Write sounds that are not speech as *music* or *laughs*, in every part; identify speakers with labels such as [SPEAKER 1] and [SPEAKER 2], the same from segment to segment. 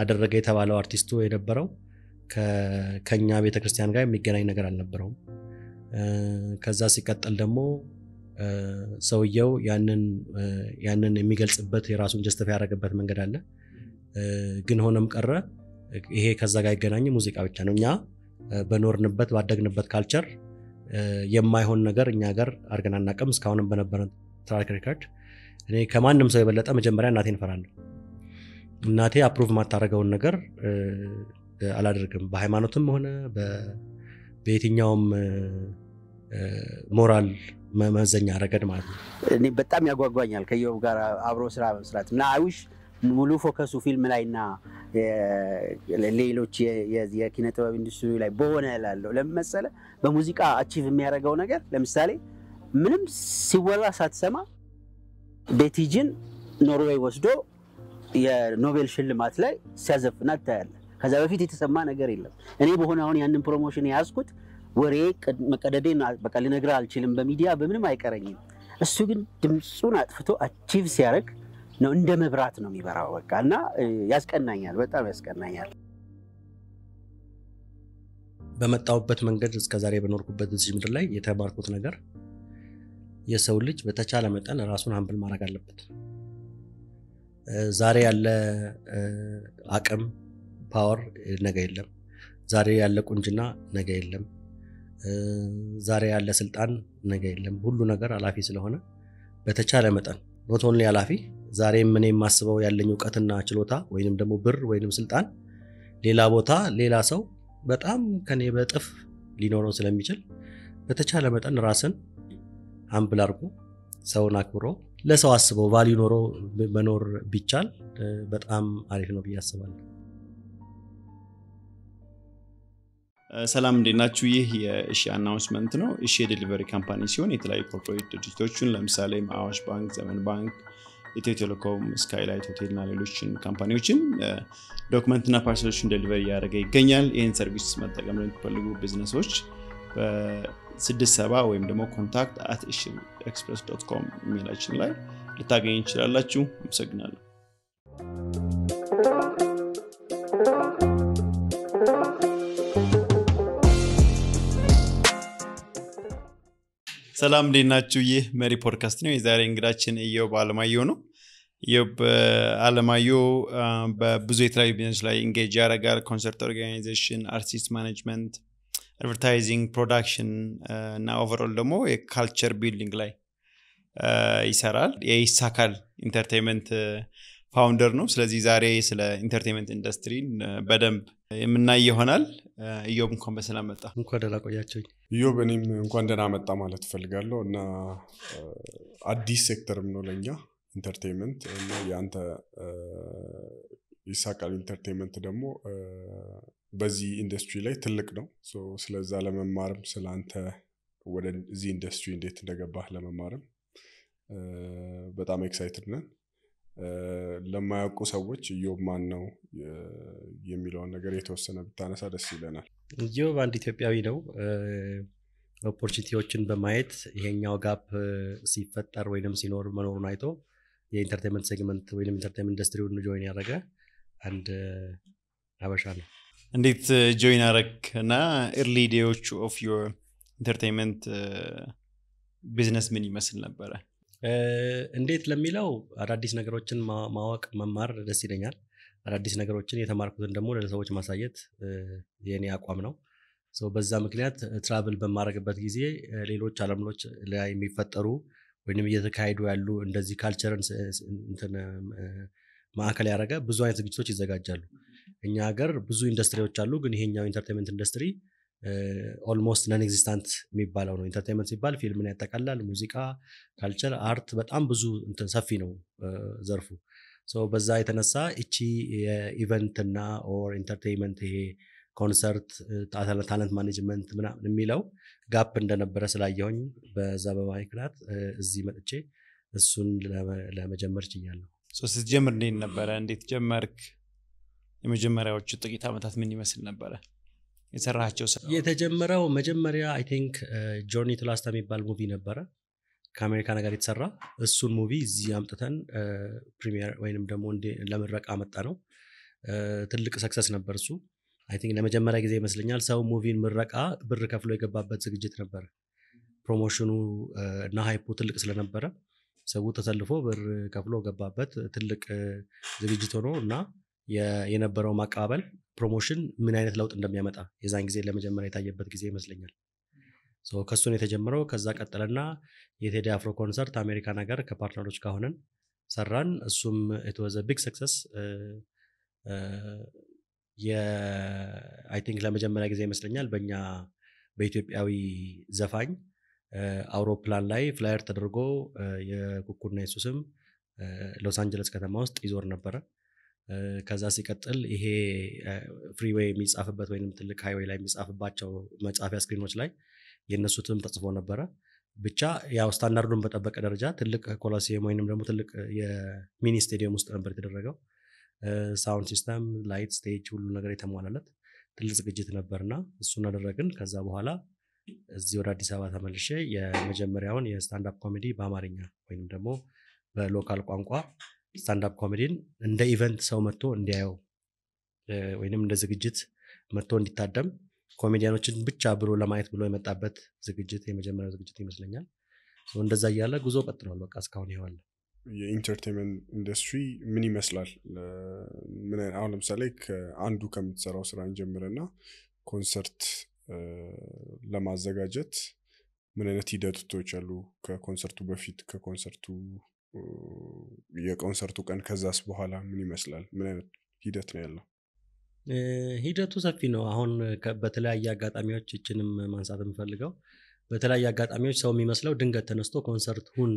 [SPEAKER 1] አደረገ የተባለው አርቲስቱ የነበረው ከኛ ቤተክርስቲያን ጋር የሚገናኝ ነገር አልነበረውም። ከዛ ሲቀጠል ደግሞ ሰውየው ያንን የሚገልጽበት የራሱን ጀስተፍ ያደረገበት መንገድ አለ። ግን ሆነም ቀረ ይሄ ከዛ ጋር ይገናኝ ሙዚቃ ብቻ ነው። እኛ በኖርንበት ባደግንበት ካልቸር የማይሆን ነገር እኛ ጋር አርገን አናቀም እስካሁንም በነበረ ትራክ ሪከርድ እኔ ከማንም ሰው የበለጠ መጀመሪያ እናቴን እፈራለሁ። እናቴ አፕሩቭ የማታደርገውን ነገር አላደርግም። በሃይማኖትም ሆነ በየትኛውም ሞራል መመዘኛ ረገድ ማለት ነው። እኔ በጣም ያጓጓኛል ከየው ጋር አብሮ ስራ መስራት እና አይውሽ ሙሉ ፎከሱ ፊልም ላይና ሌሎች የኪነ ጥበብ ኢንዱስትሪ ላይ በሆነ ላለው ለመሰለ በሙዚቃ አቺቭ የሚያደርገው ነገር ለምሳሌ ምንም ሲወራ ሳትሰማ ቤቲጅን ኖርዌይ ወስዶ የኖቤል ሽልማት ላይ ሲያዘፍና ታያለ። ከዛ በፊት የተሰማ ነገር የለም። እኔ በሆነ አሁን ያንን ፕሮሞሽን የያዝኩት ወሬ መቀደዴን በቃ ልነግርህ አልችልም፣ በሚዲያ በምንም አይቀረኝም። እሱ ግን ድምፁን አጥፍቶ አቺቭ ሲያደርግ ነው እንደ መብራት ነው የሚበራው። በቃ እና ያስቀናኛል፣ በጣም ያስቀናኛል። በመጣሁበት መንገድ እስከዛሬ በኖርኩበት እዚህ ምድር ላይ የተማርኩት ነገር የሰው ልጅ በተቻለ መጠን ራሱን ሀምብል ማድረግ አለበት። ዛሬ ያለ አቅም ፓወር ነገ የለም። ዛሬ ያለ ቁንጅና ነገ የለም። ዛሬ ያለ ስልጣን ነገ የለም። ሁሉ ነገር ኃላፊ ስለሆነ በተቻለ መጠን ኖት ኦንሊ ኃላፊ ዛሬም እኔ የማስበው ያለኝ እውቀትና ችሎታ ወይንም ደግሞ ብር ወይንም ስልጣን ሌላ ቦታ ሌላ ሰው በጣም ከኔ በጥፍ ሊኖረው ስለሚችል በተቻለ መጠን ራስን አምብል አድርጎ ሰውን አክብሮ ለሰው አስበው ቫሊዩ ኖሮ መኖር ቢቻል በጣም አሪፍ ነው ብዬ አስባለሁ።
[SPEAKER 2] ሰላም እንዴናችሁ ይህ የእሺ አናውንስመንት ነው። እሺ የዴሊቨሪ ካምፓኒ ሲሆን የተለያዩ ኮርፖሬት ድርጅቶችን ለምሳሌ አዋሽ ባንክ፣ ዘመን ባንክ፣ ኢትዮ ቴሌኮም፣ ስካይላይት ሆቴል ና ሌሎችን ካምፓኒዎችን ዶክመንትና ፓርሰሎችን ዴሊቨሪ እያደረገ ይገኛል። ይህን ሰርቪስ መጠቀም ለሚፈልጉ ቢዝነሶች ስድሰባ ወይም ደግሞ ኮንታክት አት እሽር ኤክስፕረስ ዶት ኮም ኢሜላችን ላይ ልታገኝ ይችላላችሁ አመሰግናለሁ ሰላም እንዴት ይህ መሪ ፖድካስት ነው የዛሬ እንግዳችን እየው አለማየሁ ነው በአለማዮ በብዙ የተለያዩ ቢዝነስ ላይ ኢንጌጅ ያደርጋል ኮንሰርት ኦርጋናይዜሽን አርቲስት ማኔጅመንት አድቨርታይዚንግ ፕሮዳክሽን uh, እና ኦቨርኦል ደግሞ የካልቸር ቢልዲንግ ላይ uh, ይሰራል የይሳካል ኢንተርቴንመንት ፋውንደር ነው ስለዚህ ዛሬ ስለ ኢንተርቴንመንት
[SPEAKER 3] ኢንዱስትሪ uh, በደንብ የምናይ ይሆናል እዮብ እንኳን በሰላም መጣ እንኳን ደህና ቆያቸው እዮብ እኔም እንኳን ደና መጣ ማለት ትፈልጋለሁ እና አዲስ ሴክተርም ነው ለእኛ ኢንተርቴንመንት እና የአንተ ይሳቃል ኢንተርቴንመንት ደግሞ በዚህ ኢንዱስትሪ ላይ ትልቅ ነው። ስለዛ ለመማርም ስለአንተ ወደዚህ ኢንዱስትሪ እንዴት እንደገባህ ለመማርም በጣም ኤክሳይትድ ነን። ለማያውቁ ሰዎች ኢዮብ ማን ነው የሚለውን ነገር የተወሰነ ብታነሳ ደስ ይለናል።
[SPEAKER 1] ኢዮብ አንድ ኢትዮጵያዊ ነው። ኦፖርቹኒቲዎችን በማየት ይሄኛው ጋፕ ሲፈጠር ወይንም ሲኖር መኖሩን አይቶ የኢንተርቴንመንት ሴግመንት ወይም ኢንተርቴንመንት ኢንዱስትሪውን ጆይን ያደረገ አንድ ሀበሻ ነው።
[SPEAKER 2] እንዴት ጆይን አረክ እና ኤርሊ ዴዎቹ ኦፍ ዮር ኢንተርቴንመንት ቢዝነስ ምን ይመስል ነበረ
[SPEAKER 1] uh, እንዴት ለሚለው አዳዲስ ነገሮችን ማወቅ መማር ደስ ይለኛል አዳዲስ ነገሮችን የተማርኩትን ደግሞ ለሰዎች ማሳየት uh, የኔ አቋም ነው በዛ ምክንያት ትራቭል በማድረግበት ጊዜ ሌሎች አለምሎች ላይ የሚፈጠሩ ወይም እየተካሄዱ ያሉ እንደዚህ ካልቸርን uh, ማዕከል ያደረገ ብዙ አይነት ዝግጅቶች ይዘጋጃሉ እኛ ሀገር ብዙ ኢንዱስትሪዎች አሉ፣ ግን ይሄኛው ኢንተርቴንመንት ኢንዱስትሪ ኦልሞስት ነን ኤግዚስታንት የሚባለው ነው። ኢንተርቴንመንት ሲባል ፊልምን ያጠቃላል፣ ሙዚቃ፣ ካልቸር፣ አርት በጣም ብዙ ሰፊ ነው ዘርፉ። በዛ የተነሳ እቺ የኢቨንትና ኦር ኢንተርቴንመንት ይሄ ኮንሰርት፣ ታለንት ማኔጅመንት ምናምን የሚለው ጋፕ እንደነበረ ስላየሁኝ በዛ በማይክላት እዚህ መጥቼ እሱን ለመጀመር ችያለሁ።
[SPEAKER 2] ስትጀምር እንዴት ነበረ? እንዴት ጀመርክ? የመጀመሪያዎቹ ጥቂት ዓመታት ምን ይመስል ነበረ የሰራቸው የተጀመረው
[SPEAKER 1] መጀመሪያ አይ ቲንክ ጆርኒ የሚባል ሙቪ ነበረ ከአሜሪካ ጋር የተሰራ እሱን ሙቪ እዚህ አምጥተን ፕሪሚየር uh, ወይንም ደግሞ ለምረቃ አመጣ ነው። uh, ትልቅ ሰክሰስ ነበር እሱ። አይ ቲንክ ለመጀመሪያ ጊዜ ይመስለኛል ሰው ሙቪን ምረቃ ብር ከፍሎ የገባበት ዝግጅት ነበር። ፕሮሞሽኑ uh, እና ሀይፑ ትልቅ ስለነበረ ሰው ተሰልፎ ብር ከፍሎ ገባበት ትልቅ ዝግጅት ሆኖ እና የነበረው ማቀባበል ፕሮሞሽን ምን አይነት ለውጥ እንደሚያመጣ የዛን ጊዜ ለመጀመሪያ የታየበት ጊዜ ይመስለኛል። ከሱን የተጀመረው ከዛ ቀጠለና የቴዲ አፍሮ ኮንሰርት አሜሪካ ነገር ከፓርትነሮች ጋር ሆነን ሰራን። እሱም የተወዘ ቢግ ሰክሰስ አይ ለመጀመሪያ ጊዜ ይመስለኛል በእኛ በኢትዮጵያዊ ዘፋኝ አውሮፕላን ላይ ፍላየር ተደርጎ የኩኩና የሱ ስም ሎስ አንጀለስ ከተማ ውስጥ ይዞር ነበረ። ከዛ ሲቀጥል ይሄ ፍሪዌይ የሚጻፍበት ወይም ትልቅ ሃይዌይ ላይ የሚጻፍባቸው መጻፊያ ስክሪኖች ላይ የእነሱ ትም ተጽፎ ነበረ። ብቻ ያው ስታንዳርዱን በጠበቀ ደረጃ ትልቅ ኮሎሲየም ወይም ደግሞ ትልቅ የሚኒ ስቴዲየም ውስጥ ነበር የተደረገው። ሳውንድ ሲስተም፣ ላይት፣ ስቴጅ ሁሉ ነገር የተሟላለት ትልቅ ዝግጅት ነበርና እሱን አደረግን። ከዛ በኋላ እዚህ ወደ አዲስ አበባ ተመልሼ የመጀመሪያውን የስታንዳፕ ኮሜዲ በአማርኛ ወይም ደግሞ በሎካል ቋንቋ ስታንዳፕ ኮሜዲን እንደ ኢቨንት ሰው መጥቶ እንዲያየው ወይም እንደ ዝግጅት መጥቶ እንዲታደም ኮሜዲያኖችን ብቻ ብሎ ለማየት ብሎ
[SPEAKER 3] የመጣበት ዝግጅት የመጀመሪያው ዝግጅት ይመስለኛል። እንደዛ እያለ ጉዞ ቀጥሏል። በቃ እስካሁን ይዋለ። የኢንተርቴንመንት ኢንዱስትሪ ምን ይመስላል? አሁን ለምሳሌ አንዱ ከምትሰራው ስራ እንጀምርና ኮንሰርት ለማዘጋጀት ምን አይነት ሂደቶች አሉ? ከኮንሰርቱ በፊት ከኮንሰርቱ የኮንሰርቱ ቀን ከዛስ በኋላ ምን ይመስላል? ምን አይነት ሂደት ነው ያለው?
[SPEAKER 1] ሂደቱ ሰፊ ነው። አሁን በተለያየ አጋጣሚዎች እችንም ማንሳት የምፈልገው በተለያየ አጋጣሚዎች ሰው የሚመስለው ድንገት ተነስቶ ኮንሰርት ሁን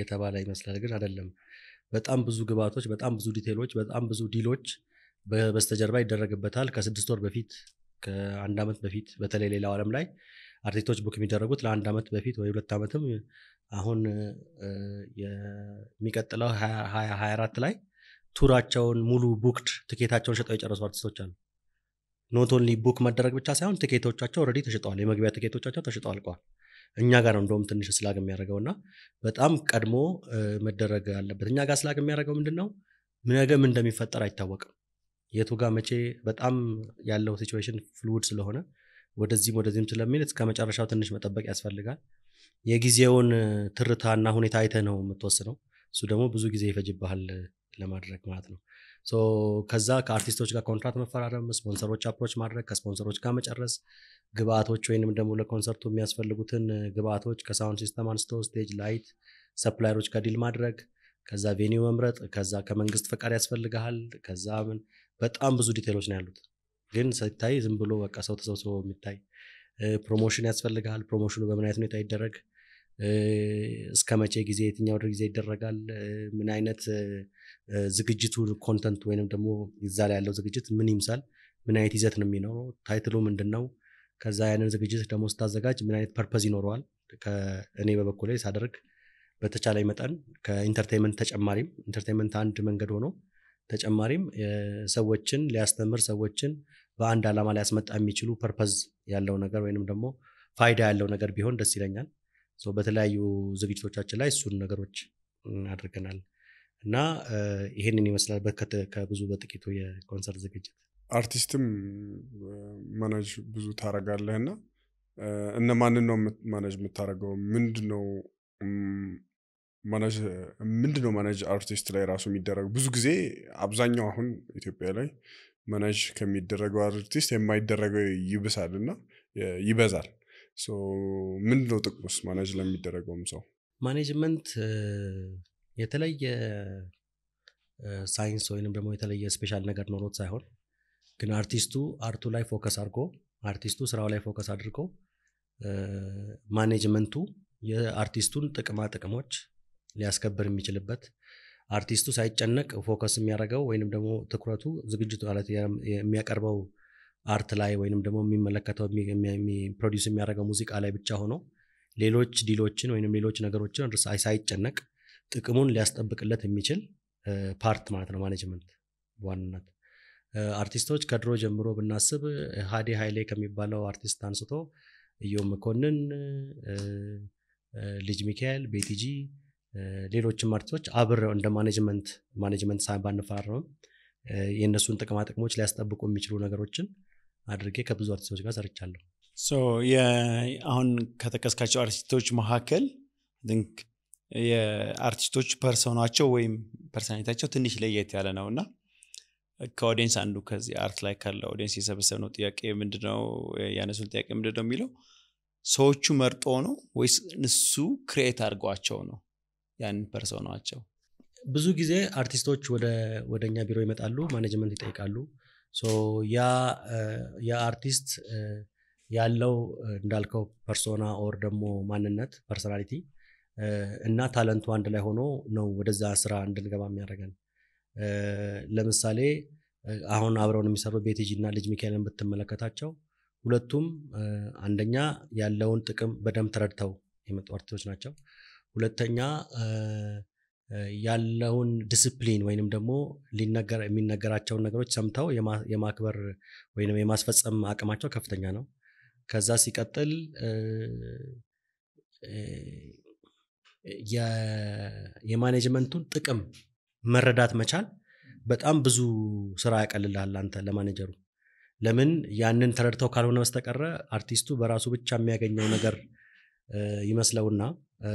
[SPEAKER 1] የተባለ ይመስላል፣ ግን አይደለም። በጣም ብዙ ግባቶች በጣም ብዙ ዲቴሎች፣ በጣም ብዙ ዲሎች በስተጀርባ ይደረግበታል። ከስድስት ወር በፊት ከአንድ ዓመት በፊት በተለይ ሌላው አለም ላይ አትሌቶች ቡክ የሚደረጉት ለአንድ ዓመት በፊት ወይ ሁለት ዓመትም አሁን የሚቀጥለው ሀያ አራት ላይ ቱራቸውን ሙሉ ቡክድ ትኬታቸውን ሸጠው የጨረሱ አርቲስቶች አሉ። ኖት ኦንሊ ቡክ መደረግ ብቻ ሳይሆን ትኬቶቻቸው ረዲ ተሽጠዋል። የመግቢያ ትኬቶቻቸው ተሽጠው አልቀዋል። እኛ ጋር ነው እንደውም ትንሽ ስላግ የሚያደርገው እና በጣም ቀድሞ መደረግ አለበት። እኛ ጋር ስላግ የሚያደርገው ምንድን ነው? ነገ እንደሚፈጠር አይታወቅም። የቱ ጋር መቼ በጣም ያለው ሲዌሽን ፍሉድ ስለሆነ ወደዚህም ወደዚህም ስለሚል እስከ መጨረሻው ትንሽ መጠበቅ ያስፈልጋል። የጊዜውን ትርታና ሁኔታ አይተ ነው የምትወስነው። እሱ ደግሞ ብዙ ጊዜ ይፈጅብሃል ለማድረግ ማለት ነው። ከዛ ከአርቲስቶች ጋር ኮንትራት መፈራረም፣ ስፖንሰሮች አፕሮች ማድረግ፣ ከስፖንሰሮች ጋር መጨረስ፣ ግብአቶች ወይንም ደግሞ ለኮንሰርቱ የሚያስፈልጉትን ግብአቶች ከሳውንድ ሲስተም አንስቶ ስቴጅ ላይት ሰፕላየሮች ጋር ዲል ማድረግ፣ ከዛ ቬኒው መምረጥ፣ ከዛ ከመንግስት ፈቃድ ያስፈልግሃል። ከዛ ምን በጣም ብዙ ዲቴሎች ነው ያሉት። ግን ስታይ ዝም ብሎ በቃ ሰው ተሰብስቦ የሚታይ ፕሮሞሽን ያስፈልጋል። ፕሮሞሽኑ በምን አይነት ሁኔታ ይደረግ፣ እስከ መቼ ጊዜ፣ የትኛው ጊዜ ይደረጋል፣ ምን አይነት ዝግጅቱ ኮንተንት ወይንም ደግሞ ይዛ ላይ ያለው ዝግጅት ምን ይምሳል፣ ምን አይነት ይዘት ነው የሚኖረው፣ ታይትሉ ምንድን ነው፣ ከዛ ያንን ዝግጅት ደግሞ ስታዘጋጅ ምን አይነት ፐርፐዝ ይኖረዋል። እኔ በበኩሌ ሳደርግ በተቻለ መጠን ከኢንተርቴንመንት ተጨማሪም ኢንተርቴንመንት አንድ መንገድ ሆኖ ተጨማሪም ሰዎችን ሊያስተምር ሰዎችን በአንድ ዓላማ ሊያስመጣ የሚችሉ ፐርፐዝ ያለው ነገር ወይንም ደግሞ ፋይዳ ያለው ነገር ቢሆን ደስ ይለኛል። በተለያዩ ዝግጅቶቻችን ላይ እሱን ነገሮች አድርገናል እና ይህንን ይመስላል ከብዙ በጥቂቱ የኮንሰርት
[SPEAKER 3] ዝግጅት። አርቲስትም ማናጅ ብዙ ታረጋለህ እና እነ ማንን ነው ማናጅ የምታደርገው? ምንድን ነው ምንድነው ምንድን ነው ማናጅ አርቲስት ላይ ራሱ የሚደረገው ብዙ ጊዜ አብዛኛው አሁን ኢትዮጵያ ላይ ማናጅ ከሚደረገው አርቲስት የማይደረገው ይብሳል እና ይበዛል ምንድነው ነው ጥቅሙስ ማናጅ ለሚደረገውም ሰው
[SPEAKER 1] ማኔጅመንት የተለየ ሳይንስ ወይንም ደግሞ የተለየ ስፔሻል ነገር ኖሮት ሳይሆን ግን አርቲስቱ አርቱ ላይ ፎከስ አድርጎ አርቲስቱ ስራው ላይ ፎከስ አድርጎ ማኔጅመንቱ የአርቲስቱን ጥቅማ ጥቅሞች ሊያስከብር የሚችልበት አርቲስቱ ሳይጨነቅ ፎከስ የሚያደርገው ወይንም ደግሞ ትኩረቱ ዝግጅቱ ማለት የሚያቀርበው አርት ላይ ወይንም ደግሞ የሚመለከተው ፕሮዲስ የሚያደርገው ሙዚቃ ላይ ብቻ ሆኖ ሌሎች ዲሎችን ወይንም ሌሎች ነገሮችን ሳይጨነቅ ጥቅሙን ሊያስጠብቅለት የሚችል ፓርት ማለት ነው ማኔጅመንት በዋናነት አርቲስቶች ከድሮ ጀምሮ ብናስብ ሀዴ ሀይሌ ከሚባለው አርቲስት አንስቶ እዮም መኮንን ልጅ ሚካኤል ቤቲጂ ሌሎችም አርቲስቶች አብረው እንደ ማኔጅመንት ማኔጅመንት ባንፈራረምም የእነሱን ጥቅማጥቅሞች ሊያስጠብቁ የሚችሉ ነገሮችን አድርጌ ከብዙ አርቲስቶች ጋር ሰርቻለሁ።
[SPEAKER 2] አሁን ከጠቀስካቸው አርቲስቶች መካከል የአርቲስቶች ፐርሶናቸው ወይም ፐርሶናሊታቸው ትንሽ ለየት ያለ ነው እና ከኦዲንስ አንዱ ከዚህ አርት ላይ ካለ ኦዲንስ የሰበሰብነው ጥያቄ ምንድነው ያነሱን ጥያቄ ምንድነው የሚለው ሰዎቹ መርጦ ነው ወይስ እሱ ክሬት አድርጓቸው ነው ያን ፐርሰው
[SPEAKER 1] ብዙ ጊዜ አርቲስቶች ወደ እኛ ቢሮ ይመጣሉ፣ ማኔጅመንት ይጠይቃሉ። ያ አርቲስት ያለው እንዳልከው ፐርሶና ኦር ደግሞ ማንነት ፐርሶናሊቲ እና ታለንቱ አንድ ላይ ሆኖ ነው ወደዛ ስራ እንድንገባ የሚያደርገን። ለምሳሌ አሁን አብረውን የሚሰሩ ቤቲጂ እና ልጅ ሚካኤልን ብትመለከታቸው ሁለቱም አንደኛ ያለውን ጥቅም በደንብ ተረድተው የመጡ አርቲስቶች ናቸው። ሁለተኛ ያለውን ዲስፕሊን ወይንም ደግሞ ሊነገር የሚነገራቸውን ነገሮች ሰምተው የማክበር ወይም የማስፈጸም አቅማቸው ከፍተኛ ነው። ከዛ ሲቀጥል የማኔጅመንቱን ጥቅም መረዳት መቻል በጣም ብዙ ስራ ያቀልልሃል አንተ ለማኔጀሩ። ለምን ያንን ተረድተው ካልሆነ በስተቀረ አርቲስቱ በራሱ ብቻ የሚያገኘው ነገር ይመስለውና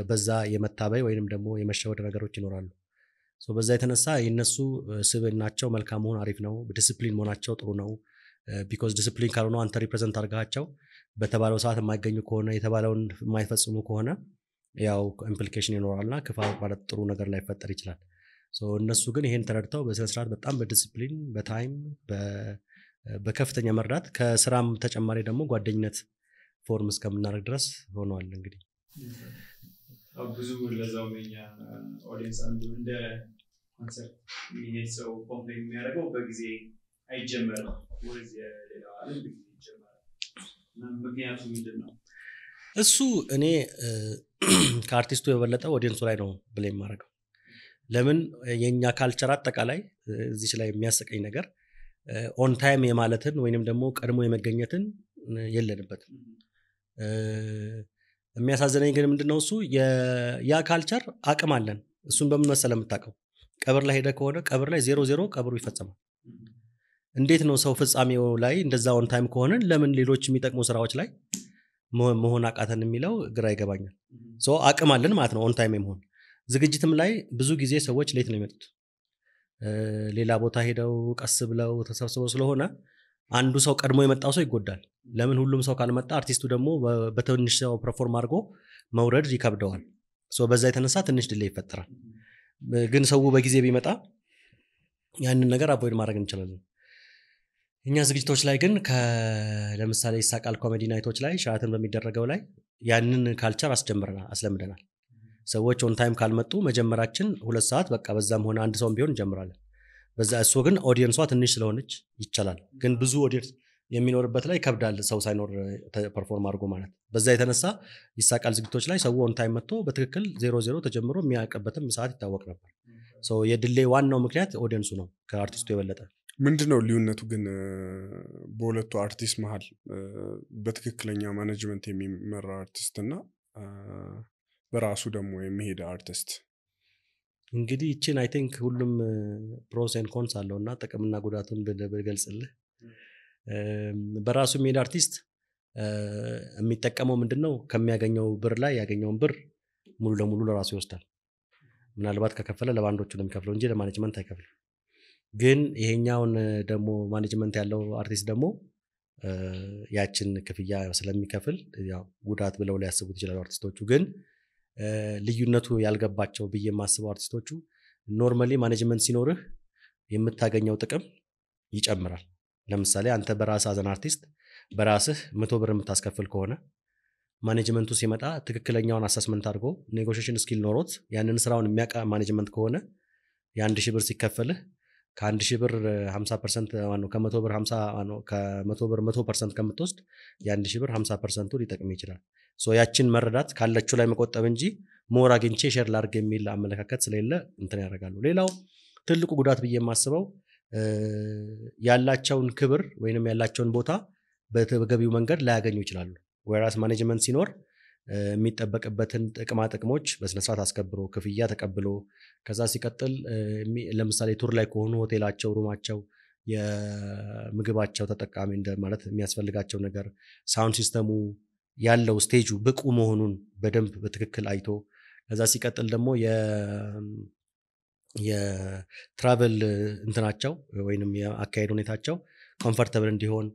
[SPEAKER 1] በዛ የመታበይ ወይንም ደግሞ የመሸወድ ነገሮች ይኖራሉ። በዛ የተነሳ የነሱ ስብዕናቸው መልካም መሆን አሪፍ ነው። ዲስፕሊን መሆናቸው ጥሩ ነው። ቢኮዝ ዲስፕሊን ካልሆነ አንተ ሪፕሬዘንት አድርጋቸው በተባለው ሰዓት የማይገኙ ከሆነ የተባለውን የማይፈጽሙ ከሆነ ያው ኢምፕሊኬሽን ይኖራልና ክፋ ማለት ጥሩ ነገር ላይፈጠር ይችላል። እነሱ ግን ይሄን ተረድተው በስነስርዓት በጣም በዲስፕሊን በታይም በከፍተኛ መርዳት ከስራም ተጨማሪ ደግሞ ጓደኝነት ፎርም እስከምናደርግ ድረስ ሆነዋል እንግዲህ
[SPEAKER 2] ብዙ ለዛው ኛ ኦዲንስ አንዱ እንደ ኮንሰርት ሚኔት ሰው ኮምፕሌን የሚያደርገው በጊዜ አይጀመርም ወደዚህ ሌላ ዓለም በጊዜ ይጀመራል። ምክንያቱ ምንድን ነው?
[SPEAKER 1] እሱ እኔ ከአርቲስቱ የበለጠ ኦዲየንሱ ላይ ነው ብለ የማደርገው። ለምን የእኛ ካልቸር አጠቃላይ እዚች ላይ የሚያሰቀኝ ነገር ኦን ታይም የማለትን ወይንም ደግሞ ቀድሞ የመገኘትን የለንበትም። የሚያሳዝነኝ ግን ምንድነው እሱ ያ ካልቸር አቅም አለን። እሱን በምን መሰለ የምታውቀው ቀብር ላይ ሄደ ከሆነ ቀብር ላይ ዜሮ ዜሮ ቀብሩ ይፈጸማል። እንዴት ነው ሰው ፍጻሜው ላይ እንደዛ ኦን ታይም ከሆነ ለምን ሌሎች የሚጠቅሙ ስራዎች ላይ መሆን አቃተን የሚለው ግራ ይገባኛል። አቅም አለን ማለት ነው ኦን የመሆን ዝግጅትም ላይ ብዙ ጊዜ ሰዎች ሌት ነው የሚመጡት። ሌላ ቦታ ሄደው ቀስ ብለው ተሰብስበው ስለሆነ አንዱ ሰው ቀድሞ የመጣው ሰው ይጎዳል። ለምን ሁሉም ሰው ካልመጣ፣ አርቲስቱ ደግሞ በትንሽ ሰው ፐርፎርም አድርጎ መውረድ ይከብደዋል። በዛ የተነሳ ትንሽ ድሌ ይፈጠራል። ግን ሰው በጊዜ ቢመጣ ያንን ነገር አቮይድ ማድረግ እንችላለን። እኛ ዝግጅቶች ላይ ግን ለምሳሌ ይሳቃል ኮሜዲ ናይቶች ላይ ሸራተን በሚደረገው ላይ ያንን ካልቸር አስጀምረናል፣ አስለምደናል። ሰዎች ኦንታይም ካልመጡ መጀመራችን ሁለት ሰዓት በቃ በዛም ሆነ አንድ ሰውም ቢሆን እንጀምራለን። በዛ እሱ ግን ኦዲየንሷ ትንሽ ስለሆነች ይቻላል፣ ግን ብዙ ኦዲየንስ የሚኖርበት ላይ ከብዳል። ሰው ሳይኖር ፐርፎርም አድርጎ ማለት በዛ የተነሳ ይሳቃል። ዝግቶች ላይ ሰው ኦንታይም መጥቶ በትክክል ዜሮ ዜሮ ተጀምሮ የሚያውቅበትም ሰዓት
[SPEAKER 3] ይታወቅ ነበር። የድሌ ዋናው ምክንያት ኦዲየንሱ ነው ከአርቲስቱ የበለጠ። ምንድ ነው ልዩነቱ ግን በሁለቱ አርቲስት መሀል በትክክለኛ ማኔጅመንት የሚመራ አርቲስት እና በራሱ ደግሞ የሚሄደ አርቲስት
[SPEAKER 1] እንግዲህ ይችን አይ ቲንክ ሁሉም ፕሮሴን ኮንስ አለው እና ጥቅምና ጉዳቱን ብገልጽልህ በራሱ የሚሄድ አርቲስት የሚጠቀመው ምንድን ነው ከሚያገኘው ብር ላይ ያገኘውን ብር ሙሉ ለሙሉ ለራሱ ይወስዳል ምናልባት ከከፈለ ለባንዶቹ ነው የሚከፍለው እንጂ ለማኔጅመንት አይከፍልም ግን ይሄኛውን ደግሞ ማኔጅመንት ያለው አርቲስት ደግሞ ያችን ክፍያ ስለሚከፍል ጉዳት ብለው ሊያስቡት ይችላሉ አርቲስቶቹ ግን ልዩነቱ ያልገባቸው ብዬ የማስበው አርቲስቶቹ ኖርማሊ ማኔጅመንት ሲኖርህ የምታገኘው ጥቅም ይጨምራል። ለምሳሌ አንተ በራስ አዘን አርቲስት በራስህ መቶ ብር የምታስከፍል ከሆነ ማኔጅመንቱ ሲመጣ ትክክለኛውን አሳስመንት አድርጎ ኔጎሽሽን ስኪል ኖሮት ያንን ስራውን የሚያውቃ ማኔጅመንት ከሆነ የአንድ ሺህ ብር ሲከፈልህ ከአንድ ሺህ ብር ሀምሳ ፐርሰንት ማነው ከመቶ ብር ከመቶ ብር መቶ ፐርሰንት ከምትወስድ የአንድ ሺህ ብር ሀምሳ ፐርሰንቱ ሊጠቅም ይችላል። ያችን መረዳት ካለችው ላይ መቆጠብ እንጂ ሞር አግኝቼ ሼር ላርግ የሚል አመለካከት ስለሌለ እንትን ያደርጋሉ። ሌላው ትልቁ ጉዳት ብዬ የማስበው ያላቸውን ክብር ወይንም ያላቸውን ቦታ በተገቢው መንገድ ላያገኙ ይችላሉ። ወይራስ ማኔጅመንት ሲኖር የሚጠበቅበትን ጥቅማ ጥቅሞች በስነስርዓት አስከብሮ ክፍያ ተቀብሎ ከዛ ሲቀጥል ለምሳሌ ቱር ላይ ከሆኑ ሆቴላቸው፣ ሩማቸው፣ የምግባቸው ተጠቃሚ ማለት የሚያስፈልጋቸው ነገር ሳውንድ ሲስተሙ ያለው ስቴጁ ብቁ መሆኑን በደንብ በትክክል አይቶ ከዛ ሲቀጥል ደግሞ የትራቨል እንትናቸው ወይም የአካሄድ ሁኔታቸው ኮምፈርተብል እንዲሆን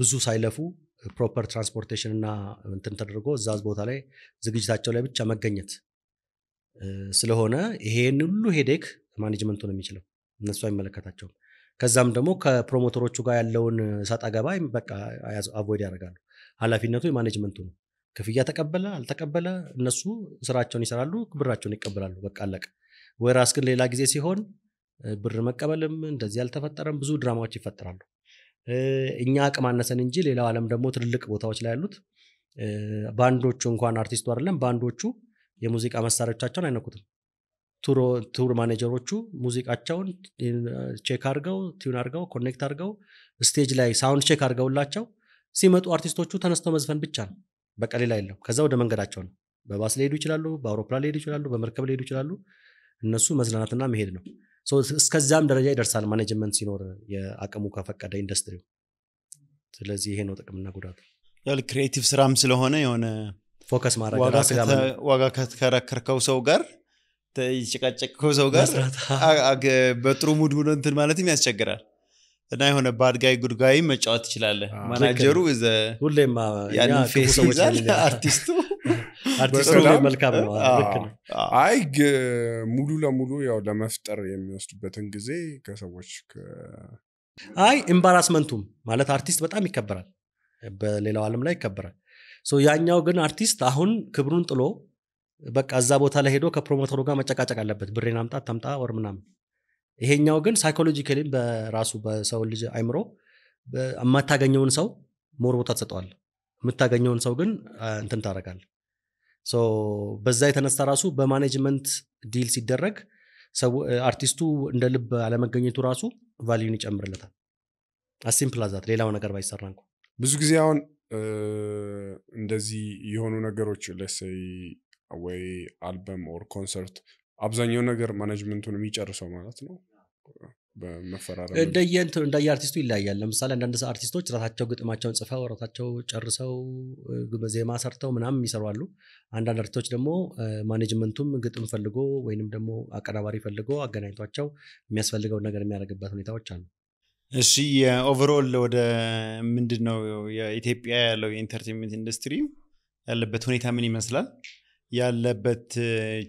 [SPEAKER 1] ብዙ ሳይለፉ ፕሮፐር ትራንስፖርቴሽን እና እንትን ተደርጎ እዛዝ ቦታ ላይ ዝግጅታቸው ላይ ብቻ መገኘት ስለሆነ ይሄን ሁሉ ሄዴክ ማኔጅመንቱ ነው የሚችለው፣ እነሱ አይመለከታቸውም። ከዛም ደግሞ ከፕሮሞተሮቹ ጋር ያለውን እሳጣ ገባ በቃ አቮይድ ያደርጋሉ። ኃላፊነቱ የማኔጅመንቱ ነው። ክፍያ ተቀበለ አልተቀበለ፣ እነሱ ስራቸውን ይሰራሉ፣ ብራቸውን ይቀበላሉ። በቃ አለቀ። ራስ ግን ሌላ ጊዜ ሲሆን ብር መቀበልም እንደዚህ አልተፈጠረም፣ ብዙ ድራማዎች ይፈጠራሉ። እኛ አቅም አነሰን እንጂ ሌላው ዓለም ደግሞ ትልልቅ ቦታዎች ላይ ያሉት ባንዶቹ እንኳን አርቲስቱ አይደለም ባንዶቹ የሙዚቃ መሳሪያዎቻቸውን አይነኩትም። ቱር ማኔጀሮቹ ሙዚቃቸውን ቼክ አድርገው ቲዩን አድርገው ኮኔክት አድርገው ስቴጅ ላይ ሳውንድ ቼክ አድርገውላቸው ሲመጡ አርቲስቶቹ ተነስተው መዝፈን ብቻ ነው፣ በቀሌላ ሌላ የለም። ከዛ ወደ መንገዳቸው ነው። በባስ ሊሄዱ ይችላሉ፣ በአውሮፕላን ሊሄዱ ይችላሉ፣ በመርከብ ሊሄዱ ይችላሉ። እነሱ መዝናናትና መሄድ ነው። እስከዚያም ደረጃ ይደርሳል ማኔጅመንት ሲኖር የአቅሙ ከፈቀደ ኢንዱስትሪው። ስለዚህ ይሄ ነው ጥቅምና ጉዳቱ።
[SPEAKER 2] ክሬቲቭ ስራም ስለሆነ የሆነ ፎከስ ማድረግ ከተከረከርከው ሰው ጋር የተጨቃጨቅከው ሰው ጋር በጥሩ ሙድ ሆኖ እንትን ማለትም ያስቸግራል እና የሆነ ባድጋይ ጉድጋይ መጫወት ትችላለህ ማናጀሩ ሁሌም ያን ፌስ ይዛል አርቲስቱ *laughs* አርቲስቱ መልካም ነው።
[SPEAKER 3] አይ ሙሉ ለሙሉ ያው ለመፍጠር የሚወስዱበትን ጊዜ ከሰዎች
[SPEAKER 1] አይ ኤምባራስመንቱም ማለት አርቲስት በጣም ይከበራል፣ በሌላው አለም ላይ ይከበራል። ያኛው ግን አርቲስት አሁን ክብሩን ጥሎ በቃ እዛ ቦታ ላይ ሄዶ ከፕሮሞተሩ ጋር መጨቃጨቅ አለበት፣ ብሬን አምጣት ተምጣ ወር ምናምን። ይሄኛው ግን ሳይኮሎጂካሊ በራሱ በሰው ልጅ አይምሮ የማታገኘውን ሰው ሞር ቦታ ትሰጠዋል፣ የምታገኘውን ሰው ግን እንትን ታደርጋለህ በዛ የተነሳ ራሱ በማኔጅመንት ዲል ሲደረግ አርቲስቱ እንደ ልብ አለመገኘቱ ራሱ ቫሊዩን ይጨምርለታል። አሲምፕል አዛት ሌላው ነገር ባይሰራ እንኳ
[SPEAKER 3] ብዙ ጊዜ አሁን እንደዚህ የሆኑ ነገሮች ለሰይ ወይ አልበም ኦር ኮንሰርት አብዛኛው ነገር ማኔጅመንቱን የሚጨርሰው ማለት ነው። እንደየንት
[SPEAKER 1] እንደየ አርቲስቱ ይለያያል። ለምሳሌ አንዳንድ አርቲስቶች ራሳቸው ግጥማቸውን ጽፈው ራሳቸው ጨርሰው ዜማ ሰርተው ምናምን ይሰሯሉ። አንዳንድ አርቲስቶች ደግሞ ማኔጅመንቱም ግጥም ፈልጎ ወይንም ደግሞ አቀናባሪ ፈልጎ አገናኝቷቸው የሚያስፈልገውን ነገር የሚያደርግበት ሁኔታዎች አሉ።
[SPEAKER 2] እሺ የኦቨርኦል ወደ ምንድን ነው የኢትዮጵያ ያለው የኢንተርቴንመንት ኢንዱስትሪ ያለበት ሁኔታ ምን ይመስላል? ያለበት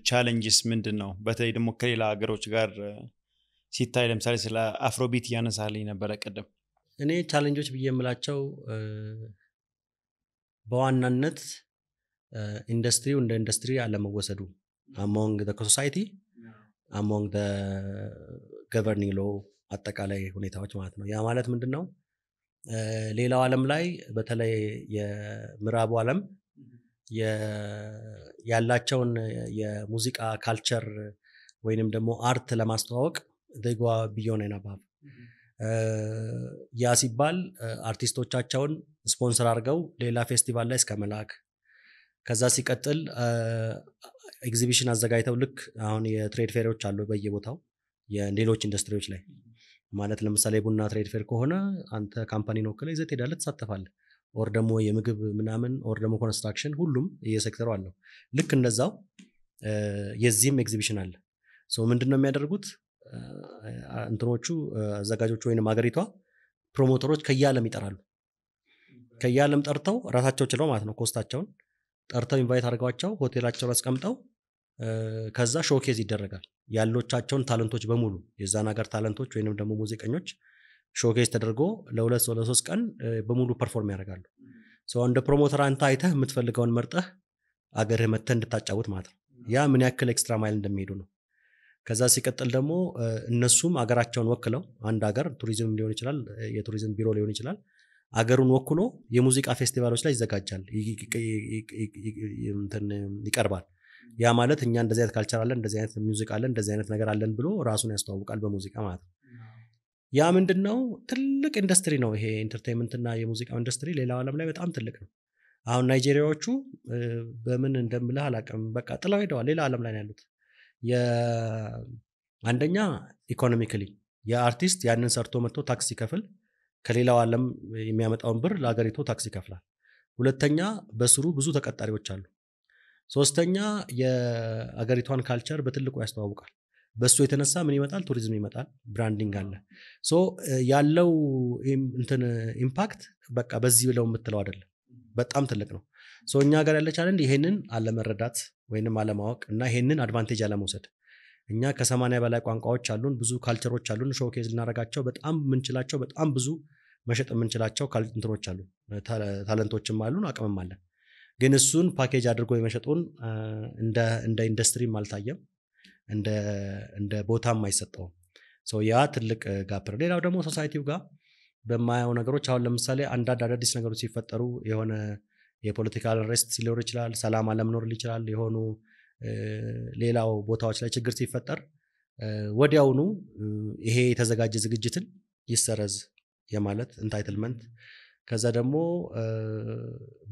[SPEAKER 2] ቻለንጅስ ምንድን ነው? በተለይ ደግሞ ከሌላ ሀገሮች ጋር ሲታይ ለምሳሌ ስለ አፍሮቢት እያነሳልኝ ነበረ ቀደም
[SPEAKER 1] እኔ ቻለንጆች ብዬ የምላቸው በዋናነት ኢንዱስትሪው እንደ ኢንዱስትሪ አለመወሰዱ አሞንግ ሶሳይቲ አሞንግ ገቨርኒንግ ሎ አጠቃላይ ሁኔታዎች ማለት ነው። ያ ማለት ምንድን ነው? ሌላው ዓለም ላይ በተለይ የምዕራቡ ዓለም ያላቸውን የሙዚቃ ካልቸር ወይንም ደግሞ አርት ለማስተዋወቅ ዜጓ ቢዮን ናባብ ያ ሲባል አርቲስቶቻቸውን ስፖንሰር አድርገው ሌላ ፌስቲቫል ላይ እስከ መላክ ከዛ ሲቀጥል ኤግዚቢሽን አዘጋጅተው ልክ አሁን የትሬድ ፌሮች አሉ በየቦታው የሌሎች ኢንዱስትሪዎች ላይ ማለት ለምሳሌ ቡና ትሬድ ፌር ከሆነ አንተ ነው ክለ ይዘት ሄዳለ ትሳተፋለህ። ኦር ደግሞ የምግብ ምናምን ኦር ደግሞ ኮንስትራክሽን፣ ሁሉም እየሰክተሩ አለው። ልክ እንደዛው የዚህም ኤግዚቢሽን አለ። ምንድን ነው የሚያደርጉት? እንትኖቹ አዘጋጆቹ ወይም ሀገሪቷ ፕሮሞተሮች ከየዓለም ይጠራሉ። ከየዓለም ጠርተው ራሳቸው ችለው ማለት ነው ኮስታቸውን ጠርተው ኢንቫይት አድርገዋቸው ሆቴላቸው አስቀምጠው ከዛ ሾኬዝ ይደረጋል። ያሎቻቸውን ታለንቶች በሙሉ የዛን ሀገር ታለንቶች ወይንም ደግሞ ሙዚቀኞች ሾኬዝ ተደርጎ ለሁለት ሰው ለሶስት ቀን በሙሉ ፐርፎርም ያደርጋሉ። ሰው እንደ ፕሮሞተር አንተ አይተህ የምትፈልገውን መርጠህ አገርህ መተ እንድታጫወት ማለት ነው። ያ ምን ያክል ኤክስትራ ማይል እንደሚሄዱ ነው። ከዛ ሲቀጥል ደግሞ እነሱም አገራቸውን ወክለው አንድ ሀገር ቱሪዝም ሊሆን ይችላል፣ የቱሪዝም ቢሮ ሊሆን ይችላል፣ አገሩን ወክሎ የሙዚቃ ፌስቲቫሎች ላይ ይዘጋጃል፣ ይቀርባል። ያ ማለት እኛ እንደዚህ አይነት ካልቸር አለን፣ እንደዚህ አይነት ሚውዚክ አለን፣ እንደዚህ አይነት ነገር አለን ብሎ ራሱን ያስተዋውቃል በሙዚቃ ማለት ነው። ያ ምንድን ነው ትልቅ ኢንዱስትሪ ነው ይሄ ኤንተርቴንመንትና የሙዚቃው ኢንዱስትሪ ሌላው ዓለም ላይ በጣም ትልቅ ነው። አሁን ናይጄሪያዎቹ በምን እንደምልህ አላውቅም፣ በቃ ጥለው ሄደዋል። ሌላ ዓለም ላይ ያሉት አንደኛ ኢኮኖሚክሊ የአርቲስት ያንን ሰርቶ መጥቶ ታክስ ይከፍል ከሌላው ዓለም የሚያመጣውን ብር ለሀገሪቱ ታክስ ይከፍላል። ሁለተኛ በስሩ ብዙ ተቀጣሪዎች አሉ። ሶስተኛ የአገሪቷን ካልቸር በትልቁ ያስተዋውቃል። በሱ የተነሳ ምን ይመጣል? ቱሪዝም ይመጣል። ብራንዲንግ አለ። ሶ ያለው እንትን ኢምፓክት በቃ በዚህ ብለው የምትለው አይደለም፣ በጣም ትልቅ ነው። እኛ ጋር ያለ ቻለንድ ይሄንን አለመረዳት ወይንም አለማወቅ እና ይሄንን አድቫንቴጅ አለመውሰድ እኛ ከሰማኒያ በላይ ቋንቋዎች አሉን፣ ብዙ ካልቸሮች አሉን። ሾኬዝ ልናደርጋቸው በጣም የምንችላቸው በጣም ብዙ መሸጥ የምንችላቸው ካልንትኖች አሉ፣ ታለንቶችም አሉን፣ አቅምም አለን። ግን እሱን ፓኬጅ አድርጎ የመሸጡን እንደ ኢንዱስትሪም አልታየም፣ እንደ ቦታም አይሰጠውም። ሰው ያ ትልቅ ጋፕር። ሌላው ደግሞ ሶሳይቲው ጋር በማየው ነገሮች አሁን ለምሳሌ አንዳንድ አዳዲስ ነገሮች ሲፈጠሩ የሆነ የፖለቲካል ሬስት ሊኖር ይችላል፣ ሰላም አለመኖር ይችላል። የሆኑ ሌላው ቦታዎች ላይ ችግር ሲፈጠር ወዲያውኑ ይሄ የተዘጋጀ ዝግጅትን ይሰረዝ የማለት እንታይትልመንት ከዛ ደግሞ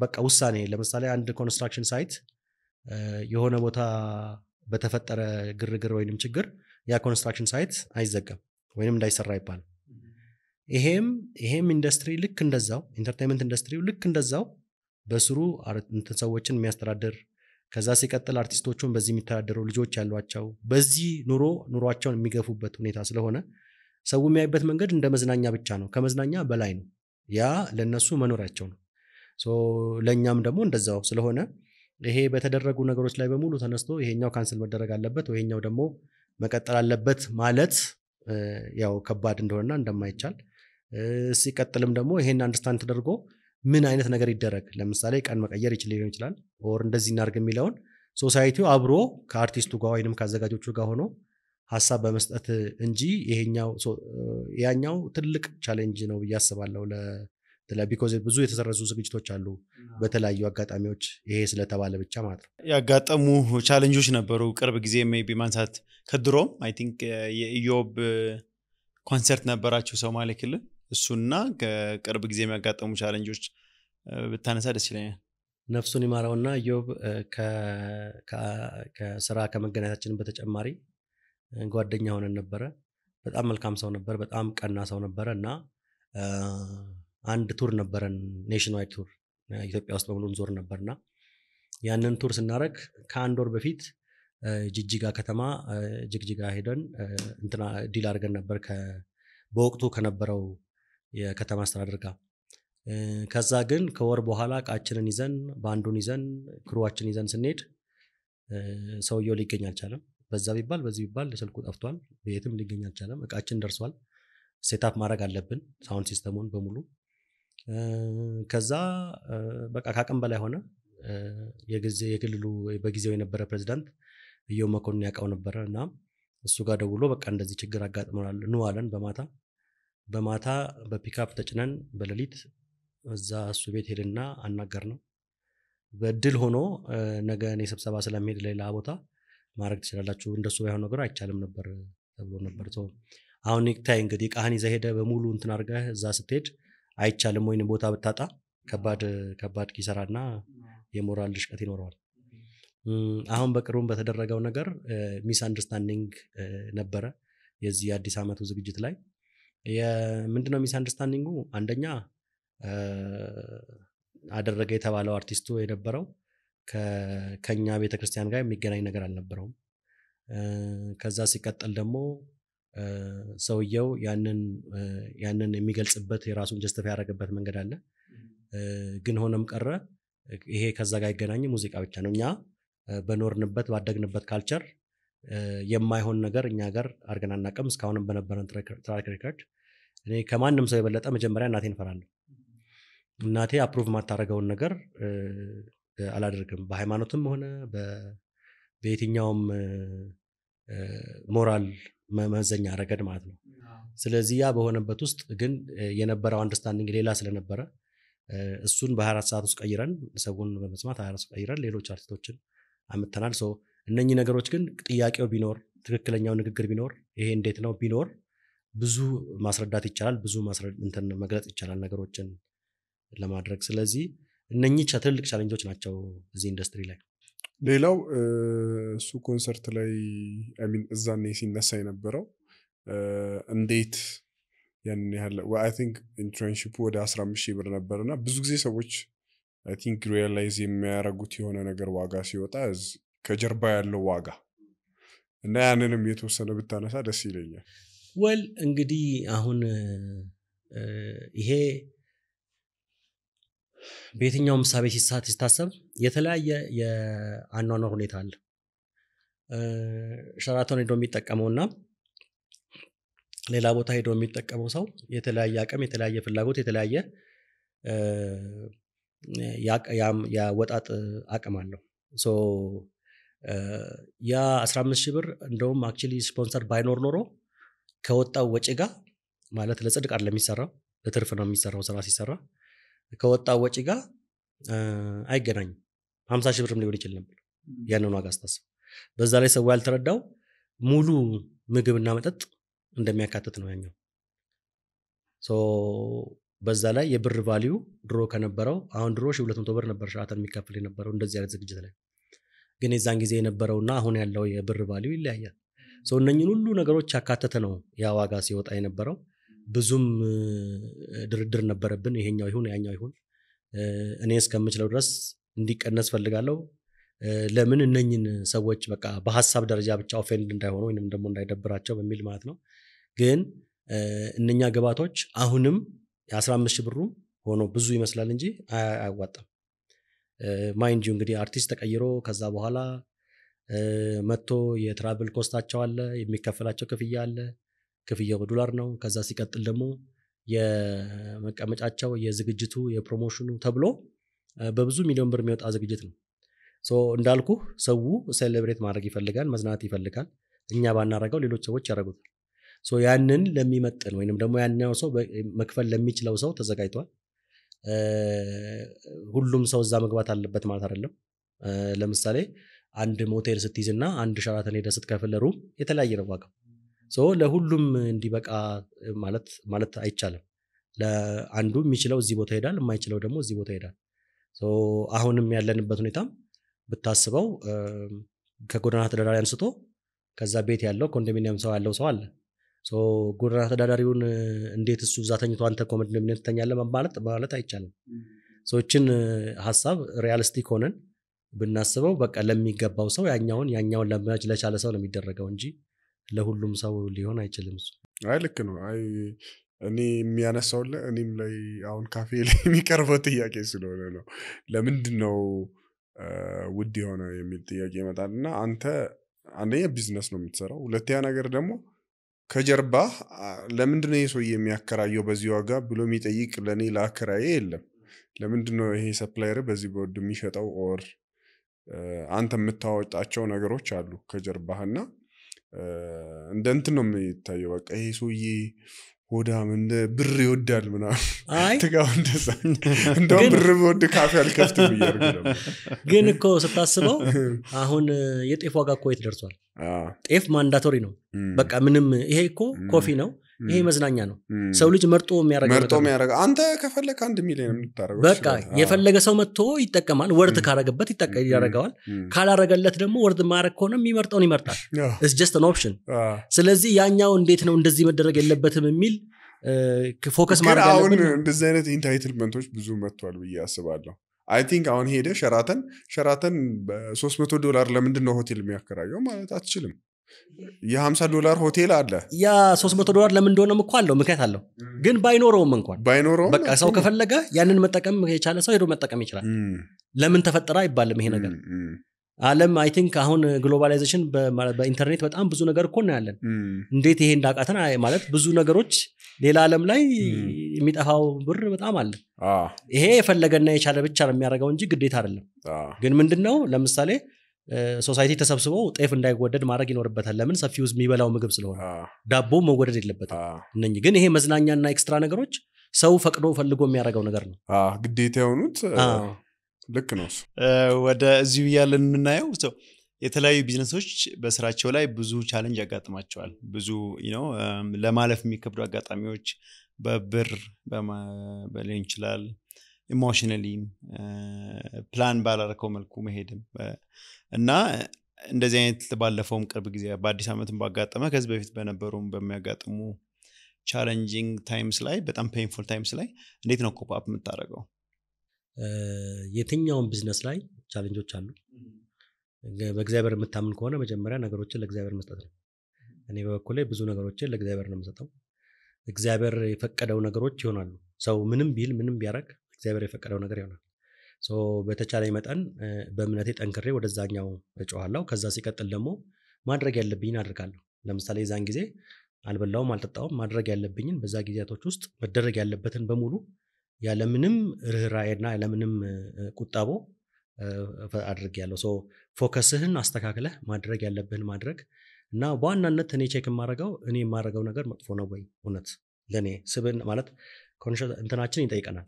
[SPEAKER 1] በቃ ውሳኔ ለምሳሌ አንድ ኮንስትራክሽን ሳይት የሆነ ቦታ በተፈጠረ ግርግር ወይንም ችግር ያ ኮንስትራክሽን ሳይት አይዘገም ወይንም እንዳይሰራ ይባል ይሄም ይሄም ኢንዱስትሪ ልክ እንደዛው ኢንተርቴንመንት ኢንዱስትሪው ልክ እንደዛው በስሩ ሰዎችን የሚያስተዳድር ከዛ ሲቀጥል አርቲስቶቹን በዚህ የሚተዳደሩ ልጆች ያሏቸው በዚህ ኑሮ ኑሯቸውን የሚገፉበት ሁኔታ ስለሆነ ሰው የሚያይበት መንገድ እንደ መዝናኛ ብቻ ነው። ከመዝናኛ በላይ ነው። ያ ለእነሱ መኖሪያቸው ነው። ለእኛም ደግሞ እንደዛው ስለሆነ ይሄ በተደረጉ ነገሮች ላይ በሙሉ ተነስቶ ይሄኛው ካንስል መደረግ አለበት፣ ወይኛው ደግሞ መቀጠል አለበት ማለት ያው ከባድ እንደሆነና እንደማይቻል ሲቀጥልም ደግሞ ይሄን አንድስታንድ ተደርጎ ምን አይነት ነገር ይደረግ፣ ለምሳሌ ቀን መቀየር ይችል ሊሆን ይችላል ኦር እንደዚህ እናርግ የሚለውን ሶሳይቲው አብሮ ከአርቲስቱ ጋር ወይም ከአዘጋጆቹ ጋር ሆኖ ሀሳብ በመስጠት እንጂ ይሄኛው ያኛው ትልቅ ቻሌንጅ ነው ብዬ አስባለሁ። ቢኮዝ ብዙ የተሰረዙ ዝግጅቶች አሉ በተለያዩ አጋጣሚዎች ይሄ ስለተባለ ብቻ ማለት ነው።
[SPEAKER 2] ያጋጠሙ ቻሌንጆች ነበሩ። ቅርብ ጊዜ ቢ ማንሳት ከድሮም አይ ቲንክ የኢዮብ ኮንሰርት ነበራችሁ ሶማሌ ክልል እሱና ከቅርብ ጊዜ የሚያጋጠሙ ቻለንጆች ብታነሳ ደስ ይለኛል።
[SPEAKER 1] ነፍሱን ይማረውና ዮብ ከስራ ከመገናኘታችን በተጨማሪ ጓደኛ ሆነን ነበረ። በጣም መልካም ሰው ነበር። በጣም ቀና ሰው ነበረ እና አንድ ቱር ነበረን፣ ኔሽን ዋይድ ቱር ኢትዮጵያ ውስጥ በሙሉ ዞር ነበርና ያንን ቱር ስናደረግ ከአንድ ወር በፊት ጅጅጋ ከተማ ጅግጅጋ ሄደን እንትና ዲል አድርገን ነበር በወቅቱ ከነበረው የከተማ አስተዳደር ጋር ከዛ ግን ከወር በኋላ እቃችንን ይዘን ባንዱን ይዘን ክሩዋችን ይዘን ስንሄድ ሰውየው ሊገኝ አልቻለም። በዛ ቢባል በዚህ ቢባል ስልኩ ጠፍቷል፣ ቤትም ሊገኝ አልቻለም። እቃችን ደርሷል፣ ሴታፕ ማድረግ አለብን ሳውንድ ሲስተሙን በሙሉ። ከዛ በቃ ካቅም በላይ ሆነ። የጊዜ የክልሉ በጊዜው የነበረ ፕሬዚዳንት እየው መኮንን ያውቀው ነበረ እና እሱ ጋር ደውሎ በቃ እንደዚህ ችግር አጋጥመናል ኑ አለን በማታ በማታ በፒካፕ ተጭነን በሌሊት እዛ እሱ ቤት ሄድና አናገር ነው። በድል ሆኖ ነገ እኔ ስብሰባ ስለሚሄድ ሌላ ቦታ ማድረግ ትችላላችሁ፣ እንደሱ ባይሆን ነገር አይቻልም ነበር ተብሎ ነበር። አሁን ኔክታይ እንግዲህ ቃህን ይዘህ በሙሉ እንትን አርገ እዛ ስትሄድ አይቻልም ወይም ቦታ ብታጣ ከባድ ከባድ ኪሰራና የሞራል ልሽቀት ይኖረዋል። አሁን በቅርቡም በተደረገው ነገር ሚስ አንደርስታንዲንግ ነበረ የዚህ የአዲስ ዓመቱ ዝግጅት ላይ ምንድነው ሚስ አንደርስታንዲንጉ አንደኛ አደረገ የተባለው አርቲስቱ የነበረው ከኛ ቤተክርስቲያን ጋር የሚገናኝ ነገር አልነበረውም። ከዛ ሲቀጠል ደግሞ ሰውየው ያንን ያንን የሚገልጽበት የራሱን ጀስቲፋይ ያደረገበት መንገድ አለ። ግን ሆነም ቀረ ይሄ ከዛ ጋር ይገናኝ ሙዚቃ ብቻ ነው። እኛ በኖርንበት ባደግንበት ካልቸር የማይሆን ነገር እኛ ጋር አድርገን አናቀም እስካሁንም በነበረን ትራክ ሪከርድ እኔ ከማንም ሰው የበለጠ መጀመሪያ እናቴ እንፈራለሁ እናቴ አፕሩቭ የማታደርገውን ነገር አላደርግም። በሃይማኖትም ሆነ በየትኛውም ሞራል መመዘኛ ረገድ ማለት ነው። ስለዚህ ያ በሆነበት ውስጥ ግን የነበረው አንደርስታንዲንግ ሌላ ስለነበረ እሱን በ24 ሰዓት ውስጥ ቀይረን ሰውን በመስማት 24 ቀይረን ሌሎች አርቲስቶችን አምተናል እነኚህ ነገሮች ግን ጥያቄው ቢኖር ትክክለኛው ንግግር ቢኖር ይሄ እንዴት ነው ቢኖር ብዙ ማስረዳት ይቻላል፣ ብዙ መግለጽ ይቻላል ነገሮችን ለማድረግ። ስለዚህ እነኚህ ትልልቅ ቻለንጆች ናቸው እዚህ ኢንዱስትሪ ላይ።
[SPEAKER 3] ሌላው እሱ ኮንሰርት ላይ ሚን እዛኔ ሲነሳ የነበረው እንዴት ያን ያህል አይ ወደ 15 ብር ነበር እና ብዙ ጊዜ ሰዎች አይ ቲንክ ሪያላይዝ የሚያደርጉት የሆነ ነገር ዋጋ ሲወጣ ከጀርባ ያለው ዋጋ እና ያንንም የተወሰነ ብታነሳ ደስ ይለኛል።
[SPEAKER 1] ወል እንግዲህ አሁን ይሄ በየትኛው ምሳቤ ሲታሰብ የተለያየ የአኗኗር ሁኔታ አለ። ሸራቶን ሄዶ የሚጠቀመውና ሌላ ቦታ ሄዶ የሚጠቀመው ሰው የተለያየ አቅም፣ የተለያየ ፍላጎት፣ የተለያየ የአወጣጥ አቅም አለው። ያ 15 ሺህ ብር እንደውም አክቹዋሊ ስፖንሰር ባይኖር ኖሮ ከወጣው ወጪ ጋር ማለት ለጽድቅ አይደለም የሚሰራው ለትርፍ ነው የሚሰራው ስራ ሲሰራ ከወጣው ወጪ ጋር አይገናኝም። ሀምሳ ሺህ ብርም ሊሆን ይችል ነበር ያንን ዋጋ አስታስብ በዛ ላይ ሰው ያልተረዳው ሙሉ ምግብና መጠጥ እንደሚያካትት ነው ያኛው። በዛ ላይ የብር ቫሊዩ ድሮ ከነበረው አሁን ድሮ ሺህ ሁለት መቶ ብር ነበር ሸራተን የሚካፈል የነበረው እንደዚህ አይነት ዝግጅት ላይ ግን የዛን ጊዜ የነበረውና አሁን ያለው የብር ቫሊዩ ይለያያል። ሰው እነኝን ሁሉ ነገሮች ያካተተ ነው ያ ዋጋ ሲወጣ የነበረው። ብዙም ድርድር ነበረብን። ይሄኛው ይሁን ያኛው ይሁን እኔ እስከምችለው ድረስ እንዲቀነስ ፈልጋለሁ። ለምን እነኝን ሰዎች በቃ በሀሳብ ደረጃ ብቻ ኦፌንድ እንዳይሆኑ ወይም ደግሞ እንዳይደብራቸው በሚል ማለት ነው። ግን እነኛ ግባቶች አሁንም የ15 ብሩ ሆኖ ብዙ ይመስላል እንጂ አያዋጣም። ማይንድ እንግዲህ አርቲስት ተቀይሮ ከዛ በኋላ መጥቶ የትራቭል ኮስታቸው አለ፣ የሚከፈላቸው ክፍያ አለ። ክፍያው በዶላር ነው። ከዛ ሲቀጥል ደግሞ የመቀመጫቸው፣ የዝግጅቱ፣ የፕሮሞሽኑ ተብሎ በብዙ ሚሊዮን ብር የሚወጣ ዝግጅት ነው። እንዳልኩ ሰው ሴሌብሬት ማድረግ ይፈልጋል፣ መዝናናት ይፈልጋል። እኛ ባናረገው ሌሎች ሰዎች ያደረጉታል። ያንን ለሚመጥን ወይንም ደግሞ ያኛው ሰው መክፈል ለሚችለው ሰው ተዘጋጅቷል። ሁሉም ሰው እዛ መግባት አለበት ማለት አይደለም። ለምሳሌ አንድ ሞቴል ስትይዝና አንድ ሸራተን ሄደህ ስትከፍል ሩም የተለያየ ነው ዋጋው። ለሁሉም እንዲበቃ ማለት ማለት አይቻልም። ለአንዱ የሚችለው እዚህ ቦታ ይሄዳል፣ የማይችለው ደግሞ እዚህ ቦታ ይሄዳል። አሁንም ያለንበት ሁኔታም ብታስበው ከጎዳና ተዳዳሪ አንስቶ ከዛ ቤት ያለው ኮንዶሚኒየም ሰው ያለው ሰው አለ። ጎዳና ተዳዳሪውን እንዴት እሱ እዛ ተኝቶ አንተ ኮንዶሚኒየም ማለት ማለት አይቻልም። ሰዎችን ሀሳብ ሪያሊስቲክ ሆነን ብናስበው በቃ ለሚገባው ሰው ያኛውን ያኛውን ለቻለ ሰው ለሚደረገው እንጂ
[SPEAKER 3] ለሁሉም ሰው ሊሆን አይችልም። እሱ አይ ልክ ነው። አይ እኔ የሚያነሳውለ እኔም ላይ አሁን ካፌ *laughs* ላይ የሚቀርበው ጥያቄ ስለሆነ ነው። ለምንድን ነው ውድ የሆነ የሚል ጥያቄ ይመጣል እና አንተ አንደኛ ቢዝነስ ነው የምትሰራው፣ ሁለተኛ ነገር ደግሞ ከጀርባ ለምንድን ነው ይሄ ሰውዬ የሚያከራየው በዚህ ዋጋ ብሎ የሚጠይቅ ለእኔ ለአከራዬ የለም። ለምንድን ነው ይሄ ሰፕላየር በዚህ በወድ የሚሸጠው ኦር አንተ የምታወጣቸው ነገሮች አሉ ከጀርባህና እንደ እንትን ነው የሚታየው። በቃ ይሄ ሰውዬ ሆዳም ብር ይወዳል ምናምን ትጋው እንደዛ *laughs* እንደውም ብር ወድ ካፌ አልከፍት *laughs* ግን
[SPEAKER 1] እኮ ስታስበው አሁን የጤፍ ዋጋ እኮ የት ደርሷል? ጤፍ ማንዳቶሪ ነው። በቃ ምንም ይሄ እኮ ኮፊ ነው ይሄ መዝናኛ ነው ሰው ልጅ መርጦ የሚያረገመርጦ የሚያረገ
[SPEAKER 3] አንተ ከፈለግ አንድ ሚሊዮን
[SPEAKER 1] በቃ የፈለገ ሰው መጥቶ ይጠቀማል ወርድ ካረገበት ያረገዋል ካላረገለት ደግሞ ወርድ ማድረግ ከሆነ የሚመርጠውን ይመርጣል ጀስት ኦፕሽን ስለዚህ ያኛው እንዴት ነው እንደዚህ መደረግ የለበትም የሚል ፎከስ ማድረግ አሁን
[SPEAKER 3] እንደዚህ አይነት ኢንታይትልመንቶች ብዙ መጥቷል ብዬ አስባለሁ አይ ቲንክ አሁን ሄደ ሸራተን ሸራተን በ300 ዶላር ለምንድነው ሆቴል የሚያከራየው ማለት አትችልም የ50 ዶላር ሆቴል አለ። ያ 300 ዶላር ለምን እንደሆነም እኮ አለው ምክንያት አለው። ግን ባይኖረውም እንኳን
[SPEAKER 1] ባይኖረውም በቃ ሰው ከፈለገ ያንን መጠቀም የቻለ ሰው ሄዶ መጠቀም ይችላል። ለምን ተፈጠረ አይባልም ይሄ ነገር። አለም አይ ቲንክ አሁን ግሎባላይዜሽን በኢንተርኔት በጣም ብዙ ነገር እኮ እናያለን። እንዴት ይሄ እንዳቃተን ማለት ብዙ ነገሮች ሌላ ዓለም ላይ የሚጠፋው ብር በጣም አለ። ይሄ የፈለገና የቻለ ብቻ ነው የሚያደርገው እንጂ ግዴታ አይደለም። ግን ምንድን ነው ለምሳሌ ሶሳይቲ ተሰብስበው ጤፍ እንዳይወደድ ማድረግ ይኖርበታል። ለምን ሰፊ ውዝ የሚበላው ምግብ ስለሆነ ዳቦ መወደድ የለበትም። እነኝህ ግን ይሄ መዝናኛና ኤክስትራ ነገሮች ሰው ፈቅዶ ፈልጎ የሚያደርገው ነገር ነው፣
[SPEAKER 2] ግዴታ የሆኑት ልክ ነው። ወደ እዚሁ እያለን የምናየው የተለያዩ ቢዝነሶች በስራቸው ላይ ብዙ ቻለንጅ ያጋጥማቸዋል። ብዙ ነው ለማለፍ የሚከብዱ አጋጣሚዎች በብር ሊሆን ይችላል ኢሞሽናሊ ፕላን ባላረከው መልኩ መሄድም እና እንደዚህ አይነት ባለፈውም ቅርብ ጊዜ በአዲስ ዓመትን ባጋጠመ ከዚህ በፊት በነበሩም በሚያጋጥሙ ቻለንጂንግ ታይምስ ላይ በጣም ፔንፉል ታይምስ ላይ እንዴት ነው ኮፕ የምታደረገው የምታደርገው? የትኛውን ቢዝነስ ላይ
[SPEAKER 1] ቻለንጆች አሉ። በእግዚአብሔር የምታምን ከሆነ መጀመሪያ ነገሮችን ለእግዚአብሔር መስጠት ነው። እኔ በበኩል ላይ ብዙ ነገሮችን ለእግዚአብሔር ነው የምሰጠው። እግዚአብሔር የፈቀደው ነገሮች ይሆናሉ። ሰው ምንም ቢል ምንም ቢያደርግ እግዚአብሔር የፈቀደው ነገር ይሆናል። በተቻለ መጠን በእምነቴ ጠንክሬ ወደዛኛው እጮኋለሁ። ከዛ ሲቀጥል ደግሞ ማድረግ ያለብኝን አድርጋለሁ። ለምሳሌ የዛን ጊዜ አልበላውም፣ አልጠጣውም። ማድረግ ያለብኝን በዛ ጊዜያቶች ውስጥ መደረግ ያለበትን በሙሉ ያለምንም ርኅራኄና ያለምንም ቁጣቦ አድርግ ያለው ሶ ፎከስህን አስተካክለህ ማድረግ ያለብህን ማድረግ እና በዋናነት እኔ ቼክ የማደርገው እኔ የማደርገው ነገር መጥፎ ነው ወይ እውነት ለእኔ ስብን ማለት እንትናችን ይጠይቀናል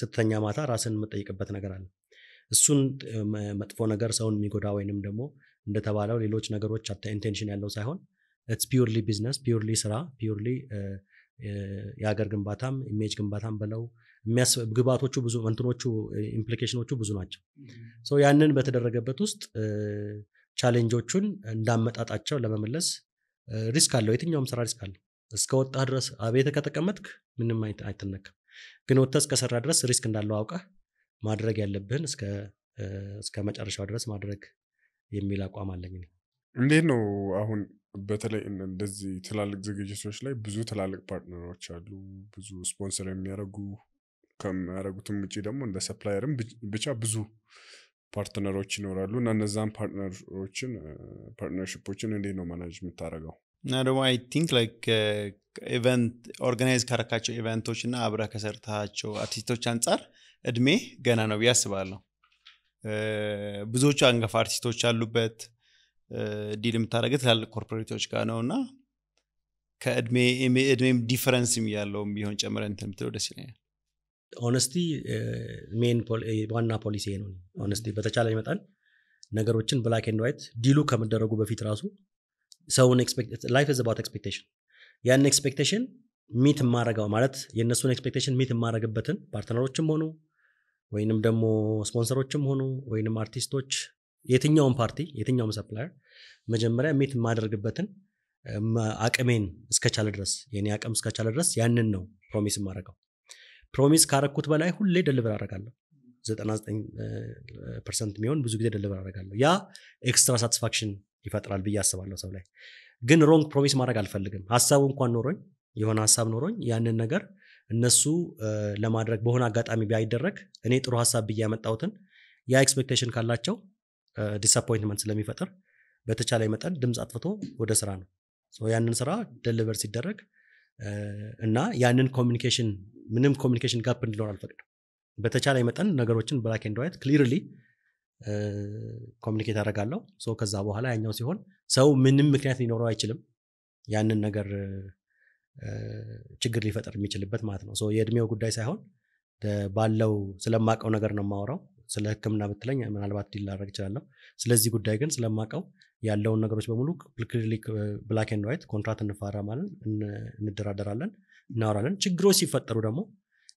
[SPEAKER 1] ስተኛ ማታ ራስን የምጠይቅበት ነገር አለ። እሱን መጥፎ ነገር ሰውን የሚጎዳ ወይንም ደግሞ እንደተባለው ሌሎች ነገሮች ኢንቴንሽን ያለው ሳይሆን ስ ፒውርሊ ቢዝነስ ፒውርሊ ስራ ፒውርሊ የሀገር ግንባታም ኢሜጅ ግንባታም በለው ግባቶቹ ብዙ እንትኖቹ ኢምፕሊኬሽኖቹ ብዙ ናቸው። ሰው ያንን በተደረገበት ውስጥ ቻሌንጆቹን እንዳመጣጣቸው ለመመለስ ሪስክ አለው። የትኛውም ስራ ሪስክ አለው። እስከ ወጣ ድረስ አቤት ከተቀመጥክ ምንም አይተነካም። ግን ወጥተህ እስከሰራ ድረስ ሪስክ እንዳለው አውቀ ማድረግ ያለብህን
[SPEAKER 3] እስከ መጨረሻው ድረስ ማድረግ የሚል አቋም አለኝ። እንዴት ነው አሁን በተለይ እንደዚህ ትላልቅ ዝግጅቶች ላይ ብዙ ትላልቅ ፓርትነሮች አሉ፣ ብዙ ስፖንሰር የሚያደረጉ ከሚያደርጉትም ውጭ ደግሞ እንደ ሰፕላየርም ብቻ ብዙ ፓርትነሮች ይኖራሉ እና እነዛን ፓርትነሮችን ፓርትነርሽፖችን እንዴት ነው ማናጅ የምታደረገው
[SPEAKER 2] እና ደግሞ አይ ቲንክ ላይክ ኢቨንት ኦርጋናይዝ ካረካቸው ኢቨንቶች እና አብረ ከሰርታቸው አርቲስቶች አንጻር እድሜ ገና ነው ብዬ አስባለሁ። ብዙዎቹ አንገፋ አርቲስቶች አሉበት። ዲል የምታደረገ ትላልቅ ኮርፖሬቶች ጋር ነው እና ከእድሜም ዲፈረንስ ያለውም ቢሆን ጨምረ እንትን ብትለው ደስ ይለኛል።
[SPEAKER 1] ኦነስቲ ሜን ዋና ፖሊሲ ነው። ኦነስቲ በተቻለ ይመጣል ነገሮችን ብላክ ኤንድ ዋይት ዲሉ ከመደረጉ በፊት ራሱ ሰውን ላይፍ ኢዝ ባት ኤክስፔክቴሽን ያን ኤክስፔክቴሽን ሚት የማረገው ማለት የእነሱን ኤክስፔክቴሽን ሚት የማረግበትን ፓርትነሮችም ሆኑ ወይንም ደግሞ ስፖንሰሮችም ሆኑ ወይንም አርቲስቶች የትኛውም ፓርቲ የትኛውም ሰፕላየር መጀመሪያ ሚት የማደርግበትን አቅሜን እስከቻለ ድረስ የኔ አቅም እስከቻለ ድረስ ያንን ነው ፕሮሚስ የማረገው ፕሮሚስ ካረኩት በላይ ሁሌ ደልብር አረጋለሁ 99 ፐርሰንት የሚሆን ብዙ ጊዜ ደልብር አረጋለሁ ያ ኤክስትራ ሳቲስፋክሽን ይፈጥራል ብዬ አስባለሁ ሰው ላይ ግን ሮንግ ፕሮሚስ ማድረግ አልፈልግም። ሀሳቡ እንኳን ኖሮኝ የሆነ ሀሳብ ኖሮኝ ያንን ነገር እነሱ ለማድረግ በሆነ አጋጣሚ ባይደረግ እኔ ጥሩ ሀሳብ ብዬ ያመጣሁትን ያ ኤክስፔክቴሽን ካላቸው ዲስአፖይንትመንት ስለሚፈጥር በተቻለ መጠን ድምፅ አጥፍቶ ወደ ስራ ነው ያንን ስራ ደልቨር ሲደረግ እና ያንን ኮሚኒኬሽን ምንም ኮሚኒኬሽን ጋፕ እንዲኖር አልፈቅድም። በተቻለ መጠን ነገሮችን ብላክ ንድ ዋይት ክሊርሊ ኮሚኒኬት አደርጋለሁ። ሰው ከዛ በኋላ ያኛው ሲሆን ሰው ምንም ምክንያት ሊኖረው አይችልም ያንን ነገር ችግር ሊፈጠር የሚችልበት ማለት ነው። የእድሜው ጉዳይ ሳይሆን ባለው ስለማቀው ነገር ነው የማወራው። ስለ ህክምና ብትለኝ ምናልባት ሊላረግ ይችላለሁ ስለዚህ ጉዳይ ግን ስለማቀው ያለውን ነገሮች በሙሉ ብላክ ኤንድ ዋይት ኮንትራት እንፈራረማለን፣ እንደራደራለን፣ እናወራለን። ችግሮች ሲፈጠሩ ደግሞ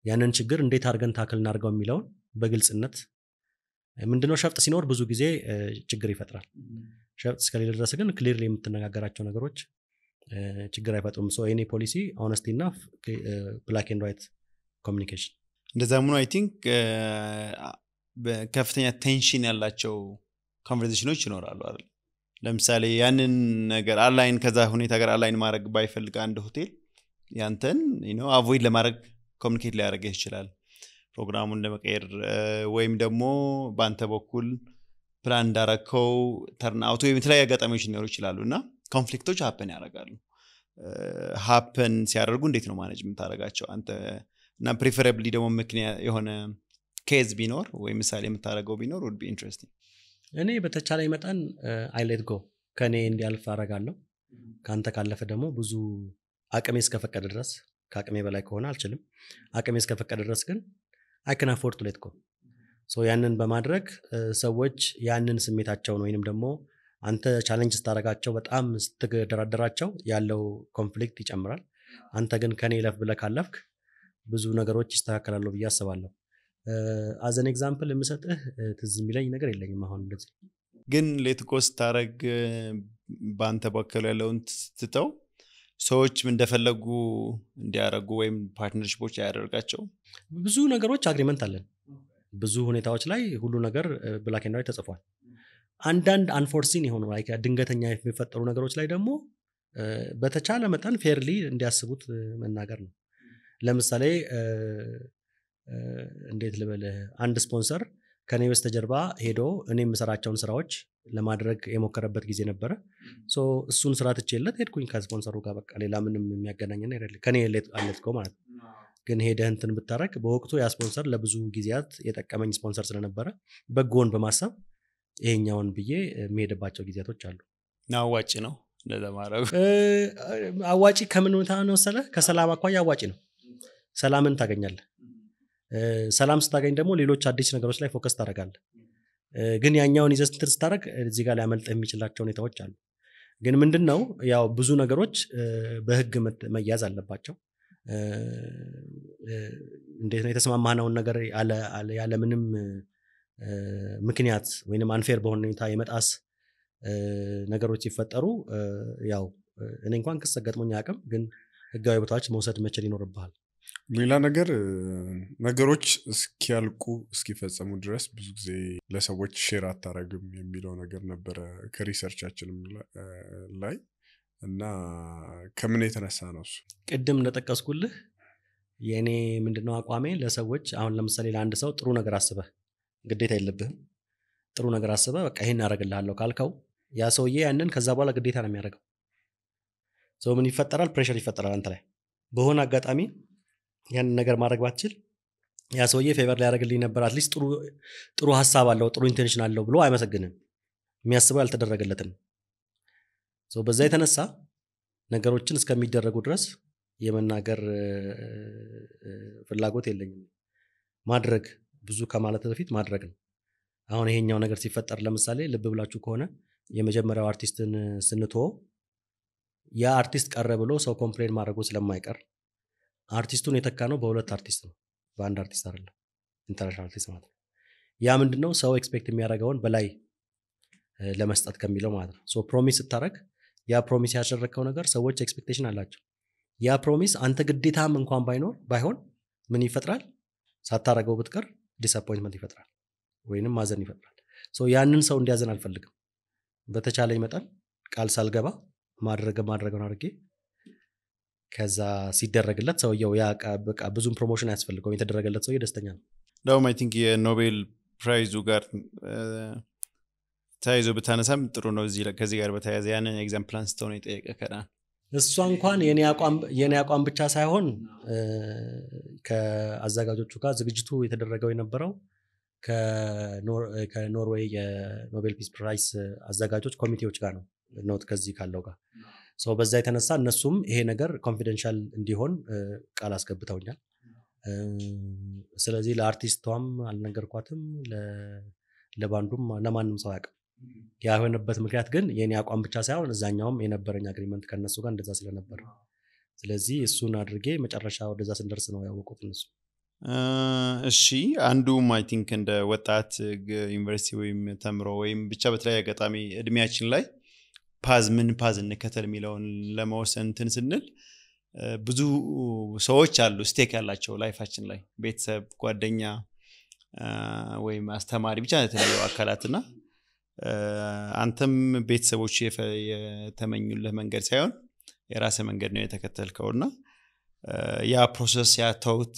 [SPEAKER 1] ያንን ችግር እንዴት አድርገን ታክል እናርገው የሚለውን በግልጽነት ምንድነው ሸፍጥ ሲኖር ብዙ ጊዜ ችግር ይፈጥራል። ሸፍጥ እስከሌለ ድረስ ግን ክሊር የምትነጋገራቸው ነገሮች ችግር አይፈጥሩም። ሰው የኔ ፖሊሲ ኦነስቲ እና ብላክ ኤንድ ዋይት ኮሚኒኬሽን
[SPEAKER 2] እንደዛ ምኑ አይ ቲንክ ከፍተኛ ቴንሽን ያላቸው ኮንቨርዜሽኖች ይኖራሉ አይደል ለምሳሌ ያንን ነገር አላይን ከዛ ሁኔታ ጋር አላይን ማድረግ ባይፈልግ አንድ ሆቴል ያንተን አቮይድ ለማድረግ ኮሚኒኬት ሊያደረገ ይችላል ፕሮግራሙን ለመቀየር ወይም ደግሞ በአንተ በኩል ፕላን እንዳረከው ተርናውት ወይም የተለያዩ አጋጣሚዎች ሊኖሩ ይችላሉ እና ኮንፍሊክቶች ሀፕን ያደርጋሉ። ሀፕን ሲያደርጉ እንዴት ነው ማነጅ የምታደረጋቸው አንተ? እና ፕሪፈረብሊ ደግሞ ምክንያት የሆነ ኬዝ ቢኖር ወይም ምሳሌ የምታደረገው ቢኖር ውድ ኢንትረስቲንግ።
[SPEAKER 1] እኔ በተቻለ መጠን አይሌት ጎ ከእኔ እንዲያልፍ አደርጋለሁ። ከአንተ ካለፈ ደግሞ ብዙ አቅሜ እስከፈቀደ ድረስ ከአቅሜ በላይ ከሆነ አልችልም። አቅሜ እስከፈቀደ ድረስ ግን አይ ከን አፎርድ ቱ ሌት ያንን በማድረግ ሰዎች ያንን ስሜታቸውን ወይንም ደግሞ አንተ ቻለንጅ ስታደርጋቸው በጣም ስትደራደራቸው ያለው ኮንፍሊክት ይጨምራል። አንተ ግን ከኔ ለፍ ብለ ካለፍክ ብዙ ነገሮች ይስተካከላሉ ብዬ አስባለሁ። አዘን ኤግዛምፕል የምሰጥህ ትዝ የሚለኝ ነገር የለኝም
[SPEAKER 2] አሁን እንደዚህ። ግን ሌትጎ ስታደርግ በአንተ በኩል ያለውን ትተው ሰዎችም እንደፈለጉ እንዲያደረጉ ወይም ፓርትነርሽፖች ያደርጋቸው ብዙ ነገሮች አግሪመንት አለን። ብዙ ሁኔታዎች ላይ ሁሉ ነገር ብላክ ላይ
[SPEAKER 1] ተጽፏል። አንዳንድ አንፎርሲን የሆኑ ድንገተኛ የሚፈጠሩ ነገሮች ላይ ደግሞ በተቻለ መጠን ፌርሊ እንዲያስቡት መናገር ነው። ለምሳሌ እንዴት ልበልህ፣ አንድ ስፖንሰር ከኔ በስተጀርባ ሄዶ እኔ የምሰራቸውን ስራዎች ለማድረግ የሞከረበት ጊዜ ነበረ። እሱን ስራ ትቼለት ሄድኩኝ ከስፖንሰሩ ጋር በቃ ሌላ ምንም የሚያገናኝና ይደለ ከኔ አለትከው ማለት ነው። ግን ሄደህንትን ብታረግ በወቅቱ ያ ስፖንሰር ለብዙ ጊዜያት የጠቀመኝ ስፖንሰር ስለነበረ በጎን በማሰብ ይሄኛውን ብዬ የሚሄድባቸው ጊዜያቶች አሉ። አዋጭ ነው አዋጭ ከምን መሰለ ከሰላም አኳያ አዋጭ ነው። ሰላምን ታገኛለ ሰላም ስታገኝ ደግሞ ሌሎች አዲስ ነገሮች ላይ ፎከስ ታደረጋለ ግን ያኛውን ይዘ ስትል ስታደረግ እዚህ ጋር ሊያመልጥህ የሚችላቸው ሁኔታዎች አሉ። ግን ምንድን ነው ያው ብዙ ነገሮች በህግ መያዝ አለባቸው። እንዴት ነው የተስማማነውን ነገር ያለምንም ምክንያት ወይም አንፌር በሆነ ሁኔታ የመጣስ ነገሮች ሲፈጠሩ ያው እኔ እንኳን ክስ ገጥሞኝ አቅም ግን ህጋዊ ቦታዎች መውሰድ መችል ይኖርብሃል።
[SPEAKER 3] ሌላ ነገር ነገሮች እስኪያልቁ እስኪፈጸሙ ድረስ ብዙ ጊዜ ለሰዎች ሼር አታረግም የሚለው ነገር ነበረ ከሪሰርቻችንም ላይ እና ከምን የተነሳ ነው እሱ?
[SPEAKER 1] ቅድም እንደጠቀስኩልህ የእኔ ምንድነው አቋሜ ለሰዎች አሁን ለምሳሌ ለአንድ ሰው ጥሩ ነገር አስበ ግዴታ የለብህም። ጥሩ ነገር አስበ በቃ ይህን ያደረግልሃለሁ ካልከው ያ ሰውዬ ያንን ከዛ በኋላ ግዴታ ነው የሚያደርገው። ሰው ምን ይፈጠራል? ፕሬሽር ይፈጠራል አንተ ላይ በሆነ አጋጣሚ ያንን ነገር ማድረግ ባትችል ያ ሰውዬ ፌቨር ሊያደረግልኝ ነበር አትሊስት ጥሩ ጥሩ ሀሳብ አለው ጥሩ ኢንቴንሽን አለው ብሎ አይመሰግንም የሚያስበው ያልተደረገለትን በዛ የተነሳ ነገሮችን እስከሚደረጉ ድረስ የመናገር ፍላጎት የለኝም ማድረግ ብዙ ከማለት በፊት ማድረግ ነው አሁን ይሄኛው ነገር ሲፈጠር ለምሳሌ ልብ ብላችሁ ከሆነ የመጀመሪያው አርቲስትን ስንቶ ያ አርቲስት ቀረ ብሎ ሰው ኮምፕሌን ማድረጉ ስለማይቀር አርቲስቱን የተካ ነው በሁለት አርቲስት ነው፣ በአንድ አርቲስት አይደለም። ኢንተርናሽናል አርቲስት ማለት ነው። ያ ምንድን ነው ሰው ኤክስፔክት የሚያደርገውን በላይ ለመስጠት ከሚለው ማለት ነው። ሶ ፕሮሚስ ስታደረግ ያ ፕሮሚስ ያደረግከው ነገር ሰዎች ኤክስፔክቴሽን አላቸው። ያ ፕሮሚስ አንተ ግዴታም እንኳን ባይኖር ባይሆን ምን ይፈጥራል? ሳታረገው ብትቀር ዲስአፖይንትመንት ይፈጥራል፣ ወይንም ማዘን ይፈጥራል። ሶ ያንን ሰው እንዲያዘን አልፈልግም። በተቻለኝ መጠን ቃል ሳልገባ ማድረግ ማድረገውን አድርጌ ከዛ ሲደረግለት ሰውየው ያ በቃ ብዙም ፕሮሞሽን አያስፈልገውም። የተደረገለት ሰውየ ደስተኛ ነው።
[SPEAKER 2] እንዳውም አይ ቲንክ የኖቤል ፕራይዙ ጋር ተያይዞ ብታነሳም ጥሩ ነው። ከዚህ ጋር በተያያዘ ያንን ኤግዛምፕል አንስተው ነው የጠየቀ ከዳ
[SPEAKER 1] እሷ እንኳን የእኔ አቋም ብቻ ሳይሆን ከአዘጋጆቹ ጋር ዝግጅቱ የተደረገው የነበረው ከኖርዌይ የኖቤል ፒስ ፕራይስ አዘጋጆች ኮሚቴዎች ጋር ነው ኖት ከዚህ ካለው ጋር ሰው በዛ የተነሳ እነሱም ይሄ ነገር ኮንፊደንሻል እንዲሆን ቃል አስገብተውኛል። ስለዚህ ለአርቲስቷም አልነገርኳትም፣ ለባንዱም ለማንም ሰው ያ የሆነበት ምክንያት ግን የኔ አቋም ብቻ ሳይሆን እዛኛውም የነበረኝ አግሪመንት ከነሱ ጋር እንደዛ ስለነበረ ስለዚህ እሱን አድርጌ መጨረሻ ወደዛ ስንደርስ ነው ያወቁት እነሱ።
[SPEAKER 2] እሺ አንዱም አይ ቲንክ እንደ ወጣት ዩኒቨርሲቲ ወይም ተምሮ ወይም ብቻ በተለያየ አጋጣሚ እድሜያችን ላይ ፓዝ ምን ፓዝ እንከተል የሚለውን ለመወሰን ስንል ብዙ ሰዎች አሉ ስቴክ ያላቸው ላይፋችን ላይ ቤተሰብ፣ ጓደኛ ወይም አስተማሪ ብቻ የተለያዩ አካላትና አንተም ቤተሰቦች የተመኙልህ መንገድ ሳይሆን የራሰ መንገድ ነው የተከተልከው እና ያ ፕሮሰስ ያተውት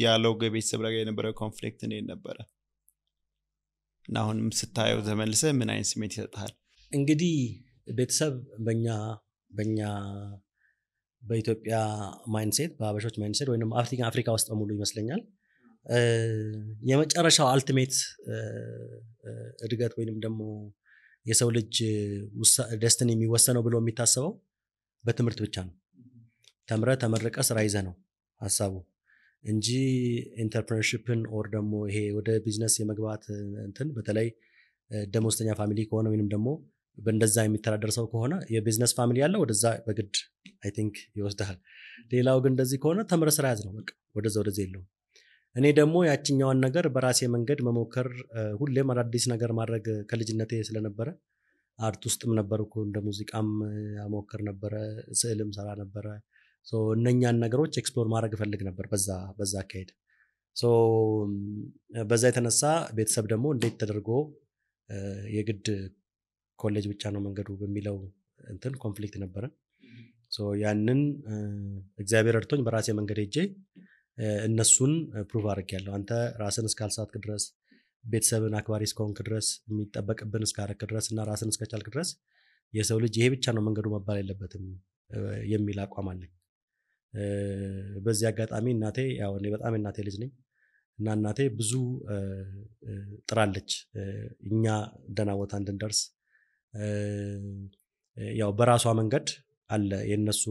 [SPEAKER 2] ዲያሎግ ቤተሰብ ላይ የነበረ ኮንፍሊክት እንዴት ነበረ እና አሁንም ስታየው ተመልሰ ምን አይነት ስሜት ይሰጥሃል?
[SPEAKER 1] እንግዲህ ቤተሰብ በኛ በኛ በኢትዮጵያ ማይንሴት በሀበሾች ማይንሴት ወይም አፍሪካ አፍሪካ ውስጥ በሙሉ ይመስለኛል የመጨረሻው አልቲሜት እድገት ወይንም ደግሞ የሰው ልጅ ደስትን የሚወሰነው ብሎ የሚታሰበው በትምህርት ብቻ ነው። ተምረ ተመረቀ ስራ ይዘ ነው ሀሳቡ እንጂ ኢንተርፕርነርሽፕን ኦር ደግሞ ይሄ ወደ ቢዝነስ የመግባት እንትን በተለይ ደሞዝተኛ ፋሚሊ ከሆነ ወይንም ደግሞ በእንደዛ የሚተዳደር ሰው ከሆነ የቢዝነስ ፋሚሊ ያለ ወደዛ በግድ አይ ቲንክ ይወስዳል። ሌላው ግን እንደዚህ ከሆነ ተምረ ስራ ያዝ ነው ወደዛ ወደዚ የለውም። እኔ ደግሞ ያችኛዋን ነገር በራሴ መንገድ መሞከር ሁሌም አዳዲስ ነገር ማድረግ ከልጅነቴ ስለነበረ አርት ውስጥም ነበርኩ፣ እንደ ሙዚቃም ያሞክር ነበረ፣ ስዕልም ሰራ ነበረ። እነኛን ነገሮች ኤክስፕሎር ማድረግ እፈልግ ነበር በዛ በዛ አካሄድ በዛ የተነሳ ቤተሰብ ደግሞ እንዴት ተደርጎ የግድ ኮሌጅ ብቻ ነው መንገዱ በሚለው እንትን ኮንፍሊክት ነበረ ያንን እግዚአብሔር እርቶኝ በራሴ መንገድ ሄጄ እነሱን ፕሩቭ ያለው አንተ ራስን እስካልሳትክ ድረስ፣ ቤተሰብን አክባሪ እስከሆንክ ድረስ፣ የሚጠበቅብን እስካረክ ድረስ እና ራስን እስከቻልክ ድረስ የሰው ልጅ ይሄ ብቻ ነው መንገዱ መባል የለበትም የሚል አቋም አለኝ። በዚህ አጋጣሚ እናቴ ያው እኔ በጣም እናቴ ልጅ ነኝ እና እናቴ ብዙ ጥራለች እኛ ደና ቦታ እንድንደርስ ያው በራሷ መንገድ አለ የእነሱ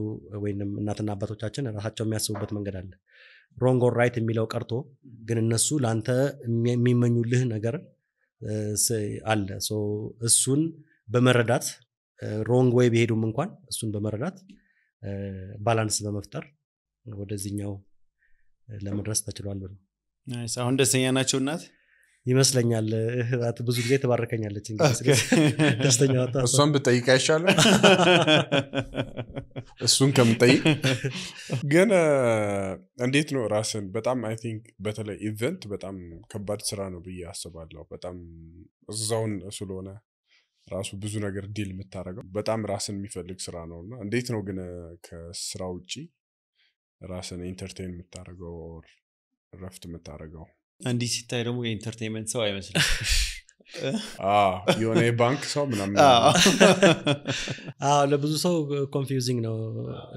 [SPEAKER 1] ወይም እናትና አባቶቻችን ራሳቸው የሚያስቡበት መንገድ አለ። ሮንግ ኦር ራይት የሚለው ቀርቶ ግን እነሱ ለአንተ የሚመኙልህ ነገር አለ። እሱን በመረዳት ሮንግ ወይ ቢሄዱም እንኳን እሱን በመረዳት ባላንስ በመፍጠር ወደዚህኛው ለመድረስ
[SPEAKER 2] ተችሏል። አሁን ደስተኛ ናቸው እናት
[SPEAKER 1] ይመስለኛል። ብዙ ጊዜ ተባረከኛለች
[SPEAKER 3] ደስተኛ ወጣ እሷን ብጠይቅ አይሻለ እሱን ከምጠይቅ ግን እንዴት ነው ራስን በጣም አይ ቲንክ በተለይ ኢቨንት በጣም ከባድ ስራ ነው ብዬ አስባለሁ። በጣም እዛውን ስለሆነ ራሱ ብዙ ነገር ዲል የምታደርገው በጣም ራስን የሚፈልግ ስራ ነው እና እንዴት ነው ግን ከስራ ውጪ ራስን ኢንተርቴን የምታደረገው ረፍት የምታደርገው
[SPEAKER 2] እንዲህ ሲታይ ደግሞ የኢንተርቴንመንት ሰው አይመስልም *laughs*
[SPEAKER 3] የሆነ የባንክ ሰው ምናምን *laughs*
[SPEAKER 1] ለብዙ ሰው ኮንፊውዚንግ ነው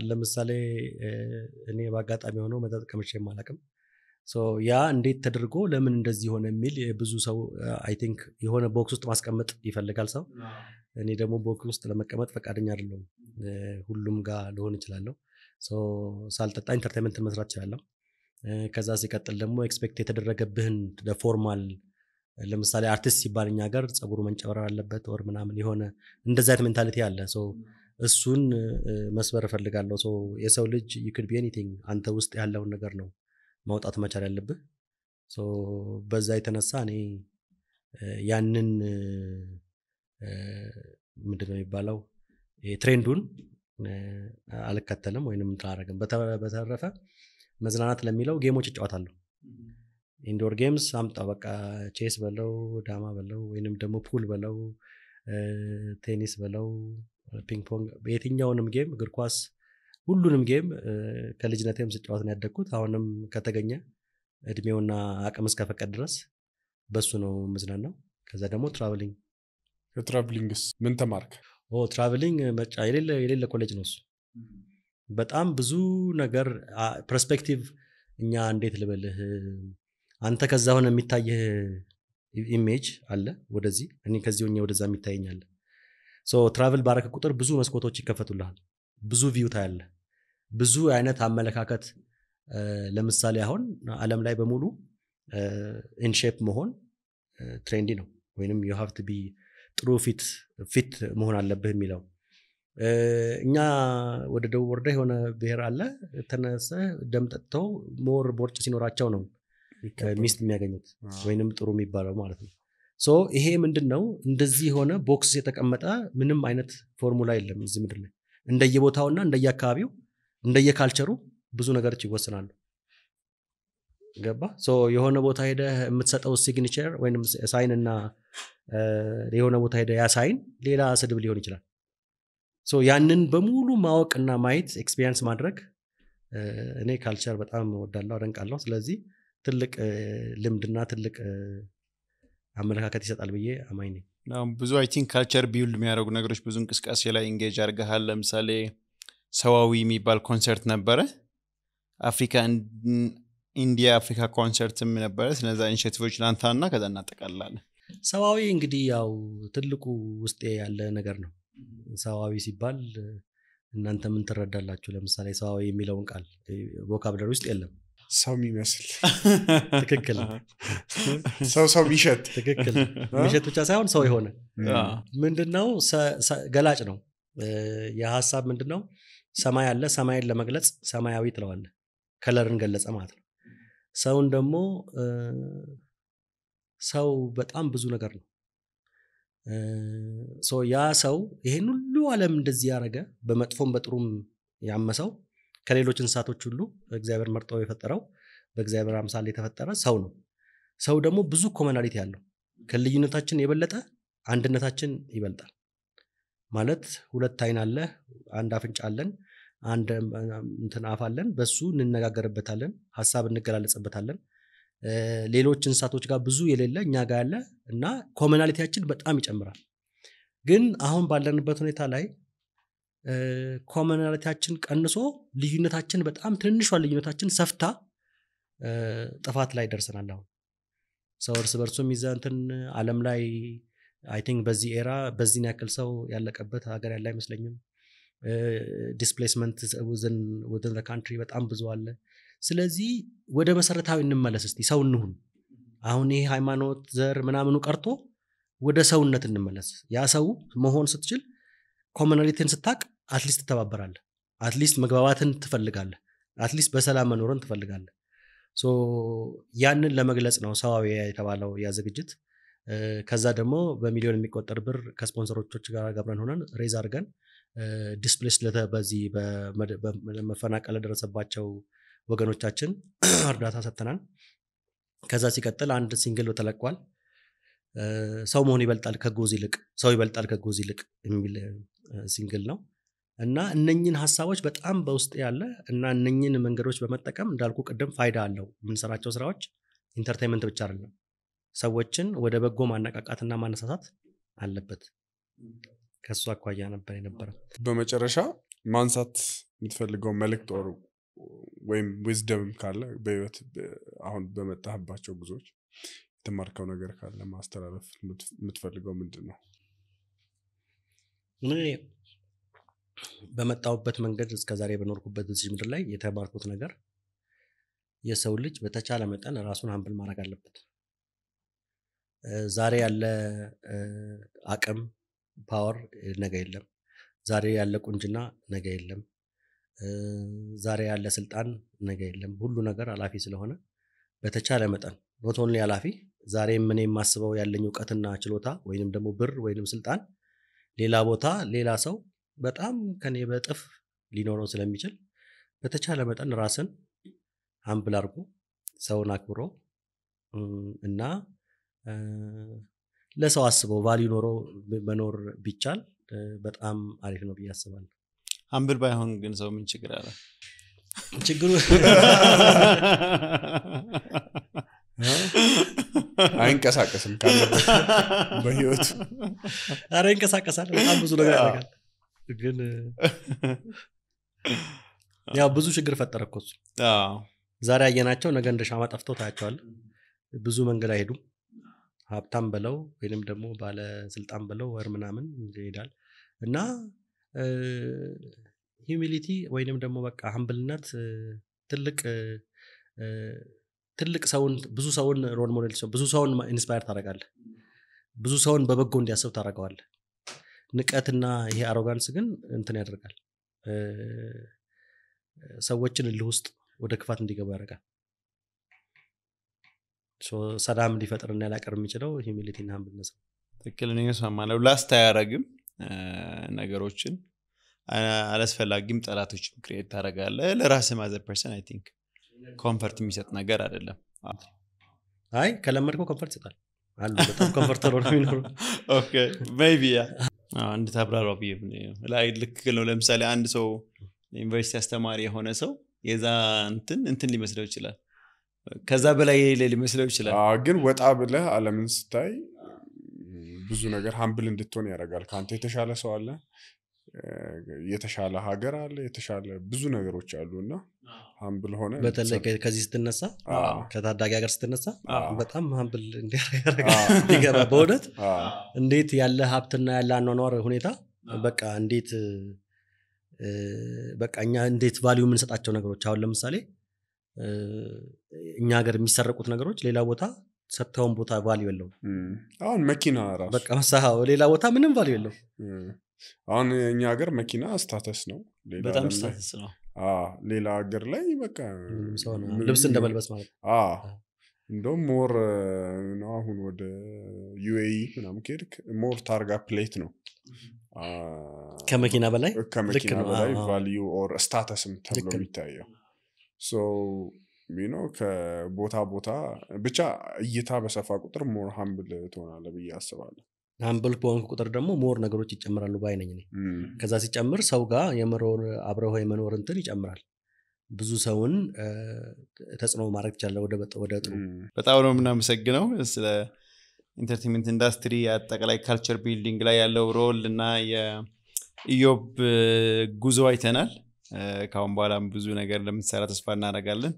[SPEAKER 1] ለምሳሌ እኔ በአጋጣሚ ሆነው መጠጥ ቀምሼ የማላቅም ያ እንዴት ተደርጎ ለምን እንደዚህ ሆነ የሚል ብዙ ሰው አይ ቲንክ የሆነ ቦክስ ውስጥ ማስቀመጥ ይፈልጋል ሰው እኔ ደግሞ ቦክስ ውስጥ ለመቀመጥ ፈቃደኛ አይደለም ሁሉም ጋር ልሆን እችላለሁ ሳልጠጣ ኢንተርቴንመንትን መስራት ይችላለሁ ከዛ ሲቀጥል ደግሞ ኤክስፔክት የተደረገብህን ፎርማል ለምሳሌ አርቲስት ሲባል እኛ ሀገር ጸጉሩ መንጨበረር አለበት ወር ምናምን የሆነ እንደዚ አይነት ሜንታሊቲ አለ። እሱን መስበር እፈልጋለሁ። የሰው ልጅ ዩክድ ቢኒቲንግ ኤኒቲንግ አንተ ውስጥ ያለውን ነገር ነው ማውጣት መቻል ያለብህ። በዛ የተነሳ እኔ ያንን ምንድን የሚባለው ትሬንዱን አልከተልም ወይም እንትን በተረፈ መዝናናት ለሚለው ጌሞች እጫወታለሁ። ኢንዶር ጌምስ አምጣ፣ በቃ ቼስ በለው ዳማ በለው ወይንም ደግሞ ፑል በለው ቴኒስ በለው ፒንግፖንግ የትኛውንም ጌም እግር ኳስ፣ ሁሉንም ጌም ከልጅነቴም ስጫወት ነው ያደግኩት። አሁንም ከተገኘ እድሜውና አቅም እስከፈቀድ ድረስ በሱ ነው የምዝናናው። ከዛ ደግሞ ትራቭሊንግ ትራቭሊንግስ ምን ተማርክ? ትራቭሊንግ መጫ የሌለ ኮሌጅ ነው እሱ በጣም ብዙ ነገር ፐርስፔክቲቭ እኛ እንዴት ልበልህ አንተ ከዛ ሆነ የሚታይህ ኢሜጅ አለ ወደዚህ እኔ ከዚህ ሆኜ ወደዛ የሚታየኛለ ትራቨል ትራቭል ባረክ ቁጥር ብዙ መስኮቶች ይከፈቱልሃል ብዙ ቪው ታያለ ብዙ አይነት አመለካከት ለምሳሌ አሁን አለም ላይ በሙሉ ኢንሼፕ መሆን ትሬንዲ ነው ወይም ዩ ሀቭ ቢ ጥሩ ፊት ፊት መሆን አለብህ የሚለው እኛ ወደ ደቡብ ወርዳ የሆነ ብሔር አለ ተነሰ ደም ጠጥተው ሞር ቦርጭ ሲኖራቸው ነው ሚስት የሚያገኙት ወይንም ጥሩ የሚባለው ማለት ነው። ሶ ይሄ ምንድን ነው እንደዚህ የሆነ ቦክስ የተቀመጠ ምንም አይነት ፎርሙላ የለም እዚህ ምድር ላይ እንደየቦታውና እንደየአካባቢው እንደየካልቸሩ ብዙ ነገሮች ይወስናሉ። ገባ የሆነ ቦታ ሄደ የምትሰጠው ሲግኒቸር ወይም ሳይን እና የሆነ ቦታ ሄደ ያ ሳይን ሌላ ስድብ ሊሆን ይችላል። ያንን በሙሉ ማወቅና ማየት ኤክስፔሪንስ ማድረግ እኔ ካልቸር በጣም ወዳለው አደንቃለሁ። ስለዚህ ትልቅ ልምድና ትልቅ አመለካከት ይሰጣል ብዬ አማኝ ነኝ።
[SPEAKER 2] ብዙ አይ ካልቸር ቢውልድ የሚያደርጉ ነገሮች ብዙ እንቅስቃሴ ላይ ኢንጌጅ አርገሃል ለምሳሌ ሰዋዊ የሚባል ኮንሰርት ነበረ፣ አፍሪካ ኢንዲያ አፍሪካ ኮንሰርትም ነበረ። ስለዚ ኢኒሽቲቮች ላንታ እና ከዛ እናጠቃላለን
[SPEAKER 1] ሰዋዊ እንግዲህ ያው ትልቁ ውስጤ ያለ ነገር ነው ሰዋዊ ሲባል እናንተ ምን ትረዳላችሁ? ለምሳሌ ሰዋዊ የሚለውን ቃል ቮካብለሪ ውስጥ የለም። ሰው የሚመስል ትክክል። *laughs*
[SPEAKER 3] ሰው ሰው የሚሸት ትክክል። የሚሸት ብቻ ሳይሆን ሰው
[SPEAKER 1] የሆነ ምንድነው? ገላጭ ነው። የሀሳብ ምንድነው? ሰማይ አለ። ሰማይን ለመግለጽ ሰማያዊ ትለዋለ። ከለርን ገለጸ ማለት ነው። ሰውን ደግሞ ሰው በጣም ብዙ ነገር ነው። ያ ሰው ይሄን ሁሉ ዓለም እንደዚህ ያደረገ በመጥፎም በጥሩም ያመሰው ከሌሎች እንስሳቶች ሁሉ እግዚአብሔር መርጠው የፈጠረው በእግዚአብሔር አምሳል የተፈጠረ ሰው ነው። ሰው ደግሞ ብዙ ኮመናሊቲ ያለው ከልዩነታችን የበለጠ አንድነታችን ይበልጣል። ማለት ሁለት አይን አለ፣ አንድ አፍንጫ አለን፣ አንድ እንትን አፍ አለን። በሱ እንነጋገርበታለን፣ ሀሳብ እንገላለጽበታለን። ሌሎች እንስሳቶች ጋር ብዙ የሌለ እኛ ጋር ያለ እና ኮመናሊቲያችን በጣም ይጨምራል። ግን አሁን ባለንበት ሁኔታ ላይ ኮመናሊቲያችን ቀንሶ ልዩነታችን በጣም ትንንሿ ልዩነታችን ሰፍታ ጥፋት ላይ ደርሰናል። አሁን ሰው እርስ በርሱ ሚዛንትን አለም ላይ አይ ቲንክ በዚህ ኤራ በዚህን ያክል ሰው ያለቀበት ሀገር ያለ አይመስለኝም። ዲስፕሌስመንት ውዝን ካንትሪ በጣም ብዙ አለ። ስለዚህ ወደ መሰረታዊ እንመለስ እስቲ ሰው እንሁን። አሁን ይሄ ሃይማኖት፣ ዘር ምናምኑ ቀርቶ ወደ ሰውነት እንመለስ። ያ ሰው መሆን ስትችል ኮመናሊቲን ስታቅ አትሊስት ትተባበራለ አትሊስት መግባባትን ትፈልጋለ አትሊስት በሰላም መኖርን ትፈልጋለ ያንን ለመግለጽ ነው ሰዋዊ የተባለው ያ ዝግጅት። ከዛ ደግሞ በሚሊዮን የሚቆጠር ብር ከስፖንሰሮቾች ጋር ገብረን ሆነን ሬዝ አድርገን ዲስፕሌስ በዚህ መፈናቀል ደረሰባቸው ወገኖቻችን *clears throat* እርዳታ ሰጥተናል። ከዛ ሲቀጥል አንድ ሲንግል ተለቋል። ሰው መሆን ይበልጣል ከጎዝ ይልቅ ሰው ይበልጣል ከጎዝ ይልቅ የሚል ሲንግል ነው እና እነኝን ሀሳቦች በጣም በውስጥ ያለ እና እነኝን መንገዶች በመጠቀም እንዳልኩ ቅድም ፋይዳ አለው የምንሰራቸው ስራዎች ኢንተርቴንመንት ብቻ አይደለም። ሰዎችን ወደ በጎ ማነቃቃትና ማነሳሳት አለበት። ከሱ አኳያ ነበር የነበረ
[SPEAKER 3] በመጨረሻ ማንሳት የምትፈልገው ጦሩ ወይም ዊዝደም ካለ በህይወት አሁን በመጣህባቸው ጉዞዎች የተማርከው ነገር ካለ ማስተላለፍ የምትፈልገው ምንድን ነው? እኔ በመጣሁበት
[SPEAKER 1] መንገድ እስከዛሬ በኖርኩበት እዚህ ምድር ላይ የተማርኩት ነገር የሰው ልጅ በተቻለ መጠን ራሱን አንብል ማድረግ አለበት። ዛሬ ያለ አቅም ፓወር ነገ የለም። ዛሬ ያለ ቁንጅና ነገ የለም። ዛሬ ያለ ስልጣን ነገ የለም። ሁሉ ነገር አላፊ ስለሆነ በተቻለ መጠን ኖት ኦንሊ ኃላፊ ዛሬም የማስበው ያለኝ እውቀትና ችሎታ ወይንም ደግሞ ብር ወይንም ስልጣን ሌላ ቦታ ሌላ ሰው በጣም ከኔ በጥፍ ሊኖረው ስለሚችል በተቻለ መጠን ራስን አምብል አርጎ ሰውን አክብሮ እና ለሰው አስበው ቫልዩ ኖሮ መኖር ቢቻል በጣም አሪፍ ነው ብዬ አስባለሁ። አንብር ባይሆን
[SPEAKER 2] ግን ሰው ምን ችግር አለ? ችግሩ አይንቀሳቀስም በህይወቱ።
[SPEAKER 3] አረ ይንቀሳቀሳል፣ በጣም ብዙ ነገር ያደርጋል። ግን
[SPEAKER 1] ያው ብዙ ችግር ፈጠረ እኮሱ ዛሬ አየናቸው፣ ነገ እንደ ሻማ ጠፍተው ታያቸዋል። ብዙ መንገድ አይሄዱም። ሀብታም በለው ወይንም ደግሞ ባለስልጣን በለው ወር ምናምን ይሄዳል እና ሂሚሊቲ ወይንም ደግሞ በቃ ሀምብልነት ትልቅ ትልቅ ሰውን ብዙ ሰውን ሮል ሞዴል ብዙ ሰውን ኢንስፓየር ታደረጋለ ብዙ ሰውን በበጎ እንዲያስብ ታደረገዋለ ንቀትና ይሄ አሮጋንስ ግን እንትን ያደርጋል ሰዎችን እልህ ውስጥ ወደ ክፋት እንዲገቡ ያደርጋል ሰላም ሊፈጥርና ሊያቀር የሚችለው ሂሚሊቲና ሀምብልነት ነው
[SPEAKER 2] ትክክል ነው ላስት አያረግም ነገሮችን አላስፈላጊም ጠላቶች ክሬት ታደረጋለ ለራስ ማዘር ፐርሰን አይ ቲንክ ኮንፈርት የሚሰጥ ነገር አይደለም አይ ከለመድከው ኮንፈርት ይሰጣል አሉ በጣም ኮንፈርተሮ ነው የሚኖሩ ቢ አንድ ታብራራ ብዬ ላይ ልክ ነው ለምሳሌ አንድ ሰው ዩኒቨርሲቲ አስተማሪ የሆነ ሰው የዛ እንትን እንትን ሊመስለው ይችላል ከዛ
[SPEAKER 3] በላይ የሌለ ሊመስለው ይችላል ግን ወጣ ብለህ አለምን ስታይ ብዙ ነገር ሀምብል እንድትሆን ያደርጋል። ከአንተ የተሻለ ሰው አለ፣ የተሻለ ሀገር አለ፣ የተሻለ ብዙ ነገሮች አሉ እና ሀምብል ሆነ በተለይ ከዚህ ስትነሳ ከታዳጊ ሀገር ስትነሳ በጣም ሀምብል እንዲያደርጋል። በእውነት እንዴት
[SPEAKER 1] ያለ ሀብትና ያለ አኗኗር ሁኔታ በቃ እንዴት በቃ እኛ እንዴት ቫሊዩ የምንሰጣቸው ነገሮች አሁን ለምሳሌ እኛ ሀገር የሚሰረቁት ነገሮች ሌላ ቦታ ሰጥተውን ቦታ ቫሉ የለው አሁን መኪና ራሱ በቃ መሳ
[SPEAKER 3] ሌላ ቦታ ምንም ቫሉ የለው አሁን እኛ ሀገር መኪና ስታተስ ነው በጣም ስታተስ ነው ሌላ ሀገር ላይ በቃ ልብስ እንደመልበስ ማለት እንደም ሞር ነው አሁን ወደ ዩኤኢ ምናም ከሄድክ ሞር ታርጋ ፕሌት ነው ከመኪና በላይ ከመኪና በላይ ቫሊዩ ኦር ስታተስም ተብሎ የሚታየው ሚኖ ከቦታ ቦታ ብቻ እይታ በሰፋ ቁጥር ሞር ሀምብል ትሆናለ ብዬ አስባለሁ። ሀምብል
[SPEAKER 1] በሆንክ ቁጥር ደግሞ ሞር ነገሮች ይጨምራሉ በአይነኝ ነኝ። ከዛ ሲጨምር ሰው ጋር የመኖር አብረው የመኖር እንትን ይጨምራል። ብዙ ሰውን ተጽዕኖ ማድረግ ትችላለህ ወደ
[SPEAKER 2] ጥሩ። በጣም ነው የምናመሰግነው ስለ ኢንተርቴንመንት ኢንዱስትሪ አጠቃላይ ካልቸር ቢልዲንግ ላይ ያለው ሮል እና የኢዮብ ጉዞ አይተናል። ከአሁን በኋላም ብዙ ነገር ለምትሰራ ተስፋ እናደርጋለን።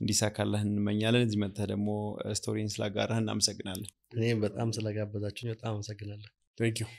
[SPEAKER 2] እንዲሳካልህ እንመኛለን። እዚህ መጥተህ ደግሞ uh, ስቶሪን ስላጋራህ እናመሰግናለን።
[SPEAKER 1] እኔም በጣም ስለጋበዛችሁኝ በጣም አመሰግናለን
[SPEAKER 2] ቴንኪው